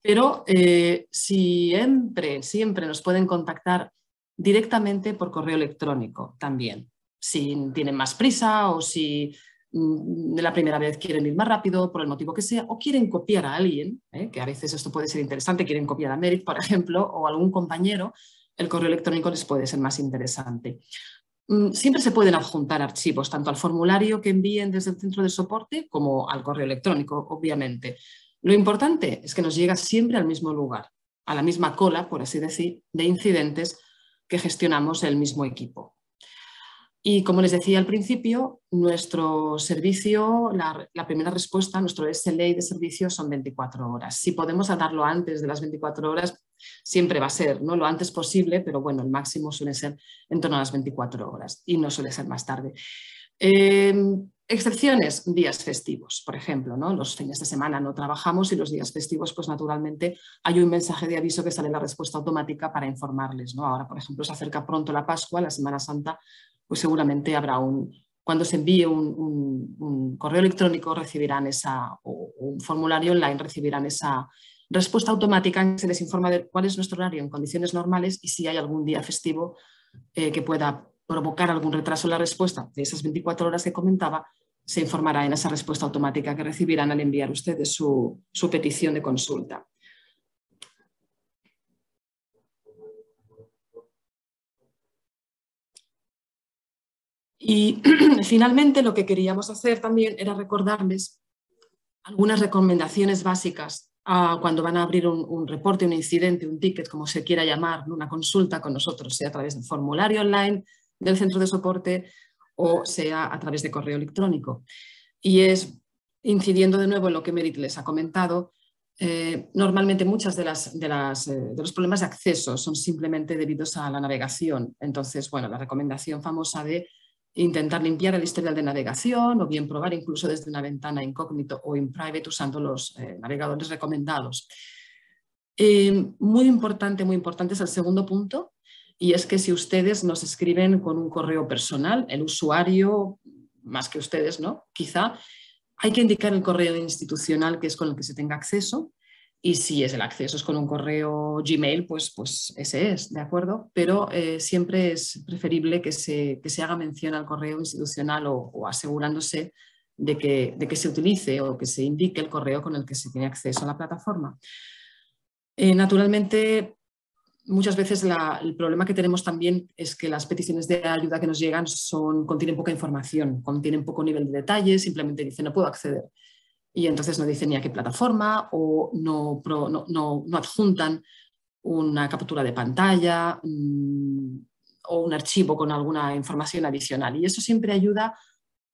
Pero eh, siempre, siempre nos pueden contactar directamente por correo electrónico también, si tienen más prisa o si mm, de la primera vez quieren ir más rápido, por el motivo que sea, o quieren copiar a alguien, ¿eh? que a veces esto puede ser interesante, quieren copiar a Merit, por ejemplo, o algún compañero, el correo electrónico les puede ser más interesante. Mm, siempre se pueden adjuntar archivos, tanto al formulario que envíen desde el centro de soporte como al correo electrónico, obviamente. Lo importante es que nos llega siempre al mismo lugar, a la misma cola, por así decir, de incidentes que gestionamos el mismo equipo. Y como les decía al principio, nuestro servicio, la, primera respuesta, nuestro SLA de servicio son 24 horas. Si podemos darlo antes de las 24 horas, siempre va a ser ¿no? lo antes posible, pero bueno, el máximo suele ser en torno a las 24 horas y no suele ser más tarde. Em, excepciones, días festivos, por ejemplo, ¿no? los fines de semana no trabajamos y los días festivos, pues naturalmente hay un mensaje de aviso que sale en la respuesta automática para informarles. Ahora, por ejemplo, se acerca pronto la Pascua, la Semana Santa, pues seguramente habrá un, cuando se envíe un, correo electrónico recibirán esa, o un formulario online recibirán esa respuesta automática que se les informa de cuál es nuestro horario en condiciones normales y si hay algún día festivo eh, que pueda provocar algún retraso en la respuesta de esas 24 horas que comentaba, se informará en esa respuesta automática que recibirán al enviar ustedes su petición de consulta. Y finalmente lo que queríamos hacer también era recordarles algunas recomendaciones básicas a cuando van a abrir un, reporte, un incidente, un ticket, como se quiera llamar, una consulta con nosotros, sea a través del formulario online del centro de soporte o sea a través de correo electrónico. Y es, incidiendo de nuevo en lo que Merit les ha comentado, eh, normalmente muchas de, las, de, eh, de, los problemas de acceso son simplemente debidos a la navegación. Entonces, bueno, la recomendación famosa de intentar limpiar el historial de navegación o bien probar incluso desde una ventana incógnito o en private usando los eh, navegadores recomendados. Em, muy importante, muy importante es el segundo punto y es que si ustedes nos escriben con un correo personal, el usuario, más que ustedes, ¿no? Quizá hay que indicar el correo institucional que es con el que se tenga acceso y si es el acceso es con un correo Gmail, pues, pues ese es, ¿de acuerdo? Pero eh, siempre es preferible que se, haga mención al correo institucional o, asegurándose de que, se utilice o que se indique el correo con el que se tiene acceso a la plataforma. Eh, naturalmente, muchas veces el problema que tenemos también es que las peticiones de ayuda que nos llegan contienen poca información, contienen poco nivel de detalle, simplemente dicen no puedo acceder y entonces no dicen ni a qué plataforma o no, no, adjuntan una captura de pantalla mm, o un archivo con alguna información adicional. Y eso siempre ayuda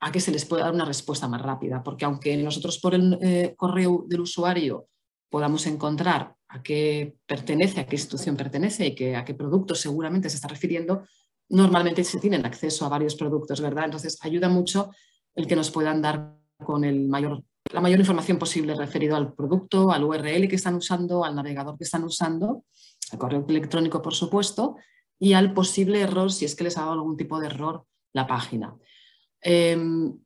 a que se les pueda dar una respuesta más rápida, porque aunque nosotros por el eh, correo del usuario podamos encontrar a qué pertenece, a qué institución pertenece y a qué producto seguramente se está refiriendo, normalmente se tienen acceso a varios productos, ¿verdad? Entonces ayuda mucho el que nos puedan dar con el mayor la mayor información posible referido al producto, al URL que están usando, al navegador que están usando, al correo electrónico, por supuesto, y al posible error, si es que les ha dado algún tipo de error la página. Em,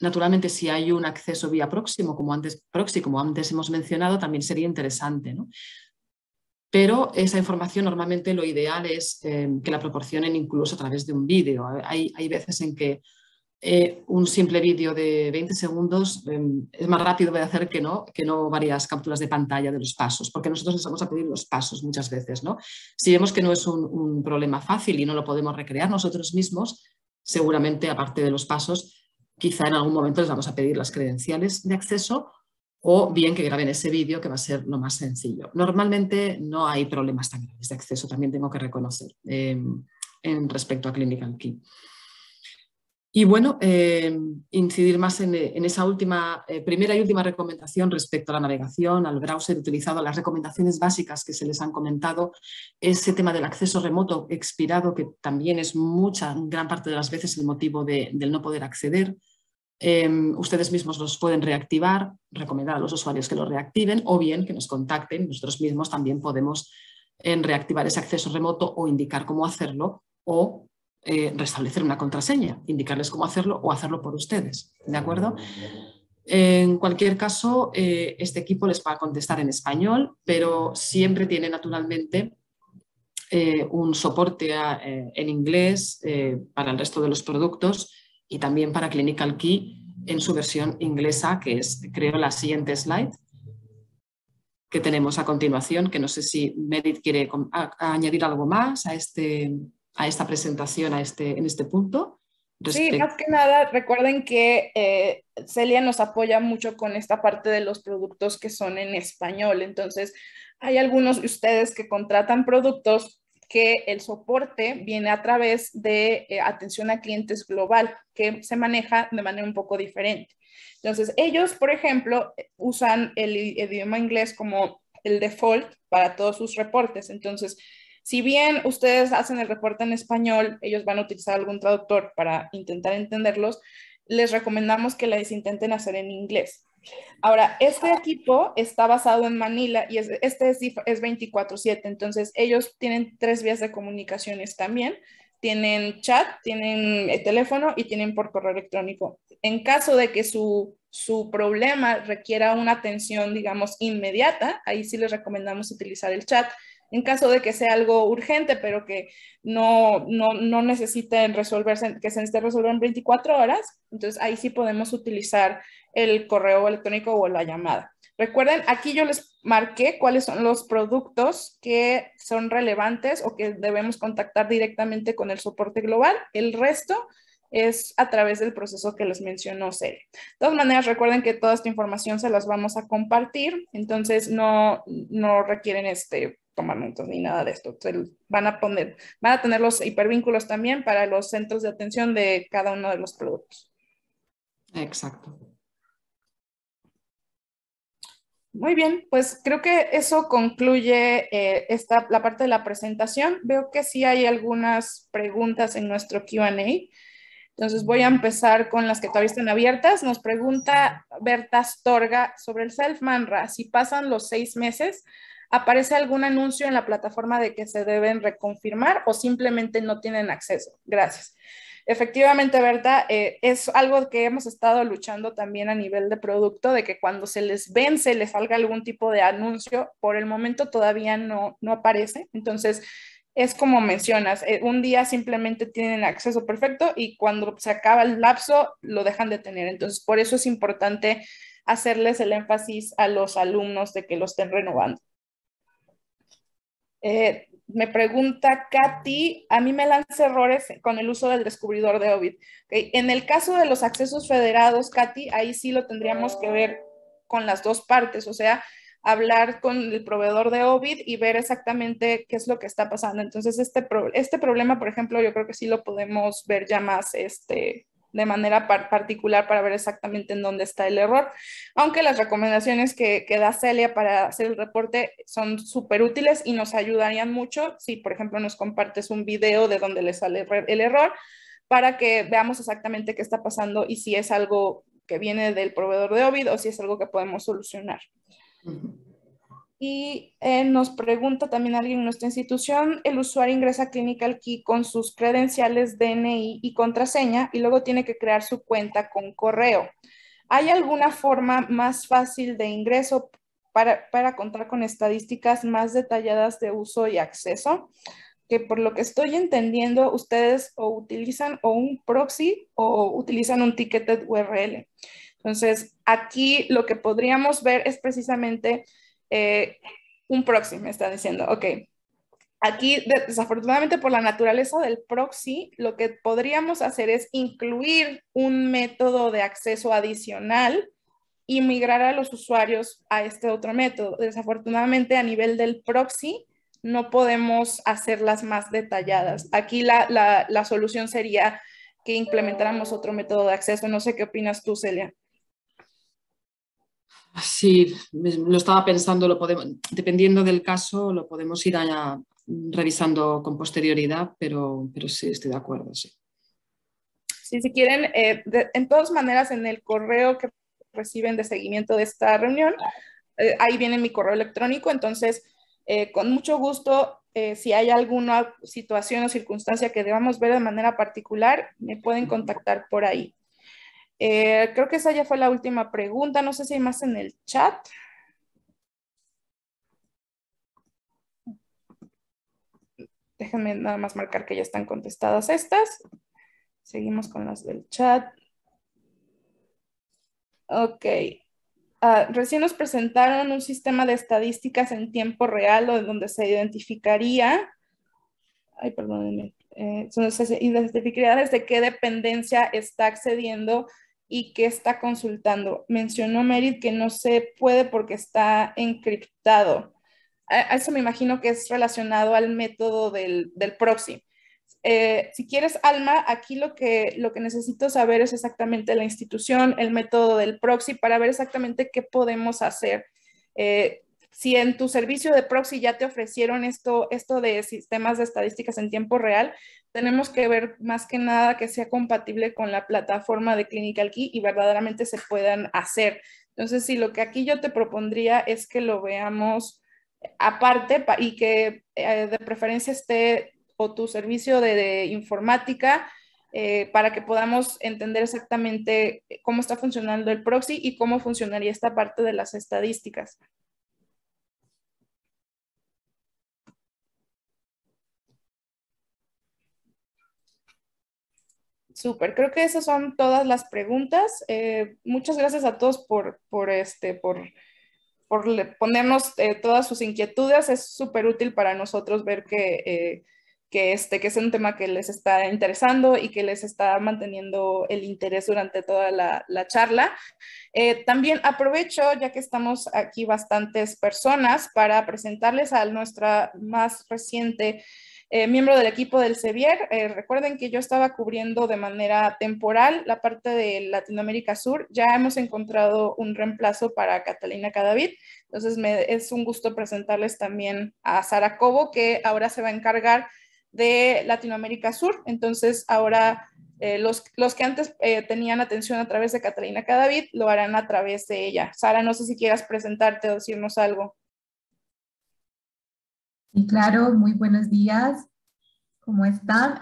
naturalmente, si hay un acceso vía próximo, como antes, proxy, como antes hemos mencionado, también sería interesante. Pero esa información normalmente lo ideal es em, que la proporcionen incluso a través de un vídeo. Hay, hay veces en que eh, un simple vídeo de 20 segundos em, es más rápido de hacer que no, que no varias capturas de pantalla de los pasos, porque nosotros les vamos a pedir los pasos muchas veces. ¿no? Si vemos que no es un, problema fácil y no lo podemos recrear nosotros mismos, seguramente, aparte de los pasos, quizá en algún momento les vamos a pedir las credenciales de acceso o bien que graben ese vídeo, que va a ser lo más sencillo. Normalmente no hay problemas tan graves de acceso, también tengo que reconocer, em, en respecto a Clinical Key. Y bueno, eh, incidir más en, eh, esa última, eh, primera y última recomendación respecto a la navegación, al browser utilizado, las recomendaciones básicas que se les han comentado, ese tema del acceso remoto expirado, que también es mucha, gran parte de las veces el motivo de, del no poder acceder. ustedes mismos los pueden reactivar, recomendar a los usuarios que lo reactiven o bien que nos contacten. Nosotros mismos también podemos en reactivar ese acceso remoto o indicar cómo hacerlo o eh, restablecer una contraseña, indicarles cómo hacerlo o hacerlo por ustedes. ¿De acuerdo? En cualquier caso, eh, este equipo les va a contestar en español, pero siempre tiene naturalmente eh, un soporte en inglés para el resto de los productos y también para Clinical Key en su versión inglesa, que es, creo, la siguiente slide que tenemos a continuación, que no sé si Merit quiere añadir algo más a este, a esta presentación a este, en este punto. sí, más que nada, recuerden que eh, Celia nos apoya mucho con esta parte de los productos que son en español. Entonces, hay algunos de ustedes que contratan productos que el soporte viene a través de eh, atención a clientes global, que se maneja de manera un poco diferente. Entonces, ellos, por ejemplo, usan el idioma inglés como el default para todos sus reportes. Entonces, si bien ustedes hacen el reporte en español, ellos van a utilizar algún traductor para intentar entenderlos, les recomendamos que les intenten hacer en inglés. Ahora, este equipo está basado en Manila y este es, 24/7, entonces ellos tienen tres vías de comunicaciones también. Tienen chat, tienen eh, teléfono y tienen por correo electrónico. En caso de que su, su problema requiera una atención, digamos, inmediata, ahí sí les recomendamos utilizar el chat en caso de que sea algo urgente, pero que no, no, no necesiten resolverse, que se necesite resolver en 24 horas, entonces ahí sí podemos utilizar el correo electrónico o la llamada. Recuerden, aquí yo les marqué cuáles son los productos que son relevantes o que debemos contactar directamente con el soporte global. El resto es a través del proceso que les mencionó ser. De todas maneras, recuerden que toda esta información se las vamos a compartir, entonces no, no requieren este, tomamientos ni nada de esto. van a poner, van a tener los hipervínculos también para los centros de atención de cada uno de los productos. Exacto. Muy bien, pues creo que eso concluye eh, esta, la parte de la presentación. Veo que sí hay algunas preguntas en nuestro QA. Entonces voy a empezar con las que todavía están abiertas. Nos pregunta Berta Storga sobre el self-manra. Si pasan los seis meses, ¿Aparece algún anuncio en la plataforma de que se deben reconfirmar o simplemente no tienen acceso? Gracias. Efectivamente, Berta, eh, es algo que hemos estado luchando también a nivel de producto, de que cuando se les vence, les salga algún tipo de anuncio, por el momento todavía no, no aparece. Entonces, es como mencionas, eh, un día simplemente tienen acceso perfecto y cuando se acaba el lapso, lo dejan de tener. Entonces, por eso es importante hacerles el énfasis a los alumnos de que lo estén renovando. Eh, me pregunta Katy, a mí me lanza errores con el uso del descubridor de Ovid. En el caso de los accesos federados, Katy, ahí sí lo tendríamos que ver con las dos partes, o sea, hablar con el proveedor de Ovid y ver exactamente qué es lo que está pasando. Entonces, este, este problema, por ejemplo, yo creo que sí lo podemos ver ya más este, de manera particular para ver exactamente en dónde está el error. Aunque las recomendaciones que, que da Celia para hacer el reporte son súper útiles y nos ayudarían mucho si, por ejemplo, nos compartes un video de dónde le sale el error para que veamos exactamente qué está pasando y si es algo que viene del proveedor de Ovid o si es algo que podemos solucionar. Y eh, nos pregunta también alguien en nuestra institución, el usuario ingresa a Clinical Key con sus credenciales, DNI y contraseña y luego tiene que crear su cuenta con correo. ¿Hay alguna forma más fácil de ingreso para, para contar con estadísticas más detalladas de uso y acceso? Que por lo que estoy entendiendo, ustedes o utilizan o un proxy o utilizan un ticketed URL. Entonces, aquí lo que podríamos ver es precisamente eh, un proxy, me está diciendo, ok. Aquí, desafortunadamente por la naturaleza del proxy, lo que podríamos hacer es incluir un método de acceso adicional y migrar a los usuarios a este otro método. Desafortunadamente a nivel del proxy no podemos hacerlas más detalladas. Aquí la, la solución sería que implementáramos otro método de acceso. No sé qué opinas tú, Celia. Sí, lo estaba pensando, lo podemos, dependiendo del caso, lo podemos ir revisando con posterioridad, pero, pero sí, estoy de acuerdo, sí. si quieren, eh, de, en todas maneras, en el correo que reciben de seguimiento de esta reunión, eh, ahí viene mi correo electrónico, entonces, eh, con mucho gusto, si hay alguna situación o circunstancia que debamos ver de manera particular, me pueden contactar por ahí. Eh, creo que esa ya fue la última pregunta. No sé si hay más en el chat. Déjenme nada más marcar que ya están contestadas estas. Seguimos con las del chat. Ok. Ah, recién nos presentaron un sistema de estadísticas en tiempo real o donde se identificaría, ay, perdónenme, eh, se identificaría desde qué dependencia está accediendo y qué está consultando. Mencionó Merit que no se puede porque está encriptado. eso me imagino que es relacionado al método del, del proxy. Eh, si quieres, Alma, aquí lo que, lo que necesito saber es exactamente la institución, el método del proxy, para ver exactamente qué podemos hacer. Eh, si en tu servicio de proxy ya te ofrecieron esto, esto de sistemas de estadísticas en tiempo real, tenemos que ver más que nada que sea compatible con la plataforma de Clinical Key y verdaderamente se puedan hacer. Entonces, sí, lo que aquí yo te propondría es que lo veamos aparte y que eh, de preferencia esté o tu servicio de, informática eh, para que podamos entender exactamente cómo está funcionando el proxy y cómo funcionaría esta parte de las estadísticas. Súper, creo que esas son todas las preguntas. Eh, muchas gracias a todos por, por, este, por, por ponernos eh, todas sus inquietudes. Es súper útil para nosotros ver eh, que, este, que es un tema que les está interesando y que les está manteniendo el interés durante toda la, charla. también aprovecho, ya que estamos aquí bastantes personas, para presentarles a nuestra más reciente eh, miembro del equipo del Sevier. Eh, recuerden que yo estaba cubriendo de manera temporal la parte de Latinoamérica Sur. Ya hemos encontrado un reemplazo para Catalina Cadavid. Entonces es un gusto presentarles también a Sara Cobo, que ahora se va a encargar de Latinoamérica Sur. Entonces ahora eh, los, los, que antes tenían atención a través de Catalina Cadavid lo harán a través de ella. Sara, no sé si quieras presentarte o decirnos algo. Y claro, muy buenos días. ¿Cómo están?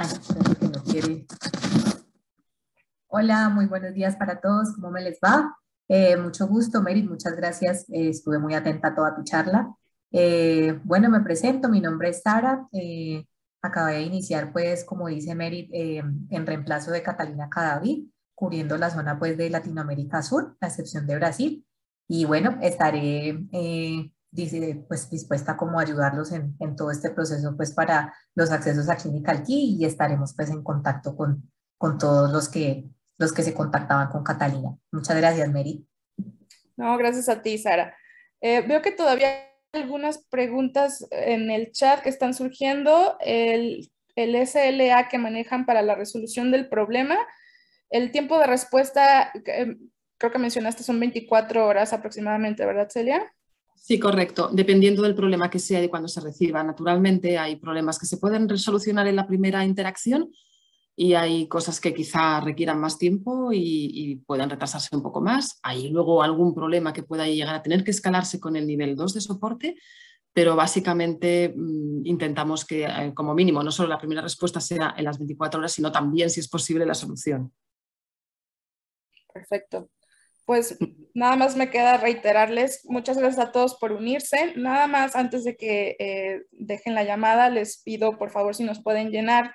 Hola, muy buenos días para todos. ¿Cómo me les va? Eh, mucho gusto, Merit. Muchas gracias. Eh, estuve muy atenta a toda tu charla. Eh, bueno, me presento. Mi nombre es Sara. acabé de iniciar, pues, como dice Merit, en reemplazo de Catalina Cadaví, cubriendo la zona, pues, de Latinoamérica Sur, a excepción de Brasil. Y bueno, estaré dice, pues dispuesta como a ayudarlos en, todo este proceso pues para los accesos a Clínica Key y estaremos pues en contacto con, todos los que, los que se contactaban con Catalina. Muchas gracias, Mary. No, gracias a ti, Sara. Eh, veo que todavía hay algunas preguntas en el chat que están surgiendo. El, el SLA que manejan para la resolución del problema, el tiempo de respuesta, eh, creo que mencionaste, son 24 horas aproximadamente, ¿verdad, Celia? Sí, correcto. Dependiendo del problema que sea y cuando se reciba. Naturalmente hay problemas que se pueden resolucionar en la primera interacción y hay cosas que quizá requieran más tiempo y, puedan retrasarse un poco más. Hay luego algún problema que pueda llegar a tener que escalarse con el nivel 2 de soporte, pero básicamente mm, intentamos que eh, como mínimo no solo la primera respuesta sea en las 24 horas, sino también, si es posible, la solución. Perfecto pues nada más me queda reiterarles muchas gracias a todos por unirse. Nada más antes de que eh, dejen la llamada, les pido por favor si nos pueden llenar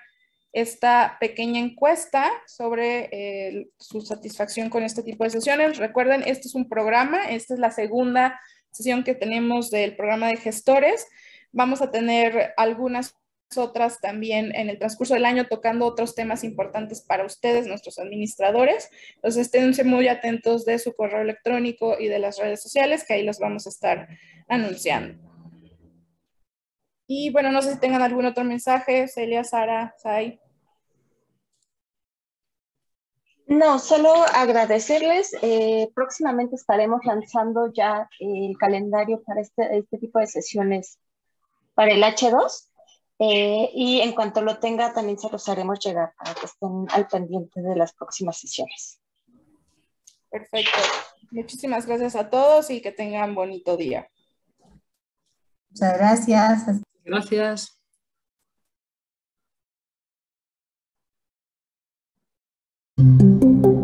esta pequeña encuesta sobre eh, su satisfacción con este tipo de sesiones. Recuerden, este es un programa, esta es la segunda sesión que tenemos del programa de gestores. Vamos a tener algunas otras también en el transcurso del año tocando otros temas importantes para ustedes, nuestros administradores. Entonces, estén muy atentos de su correo electrónico y de las redes sociales, que ahí los vamos a estar anunciando. Y bueno, no sé si tengan algún otro mensaje, Celia, Sara, Sai. No, solo agradecerles. Eh, próximamente estaremos lanzando ya el calendario para este, este tipo de sesiones para el H2 eh, y en cuanto lo tenga, también se los haremos llegar para que estén al pendiente de las próximas sesiones. Perfecto. Muchísimas gracias a todos y que tengan bonito día. Muchas gracias. Gracias.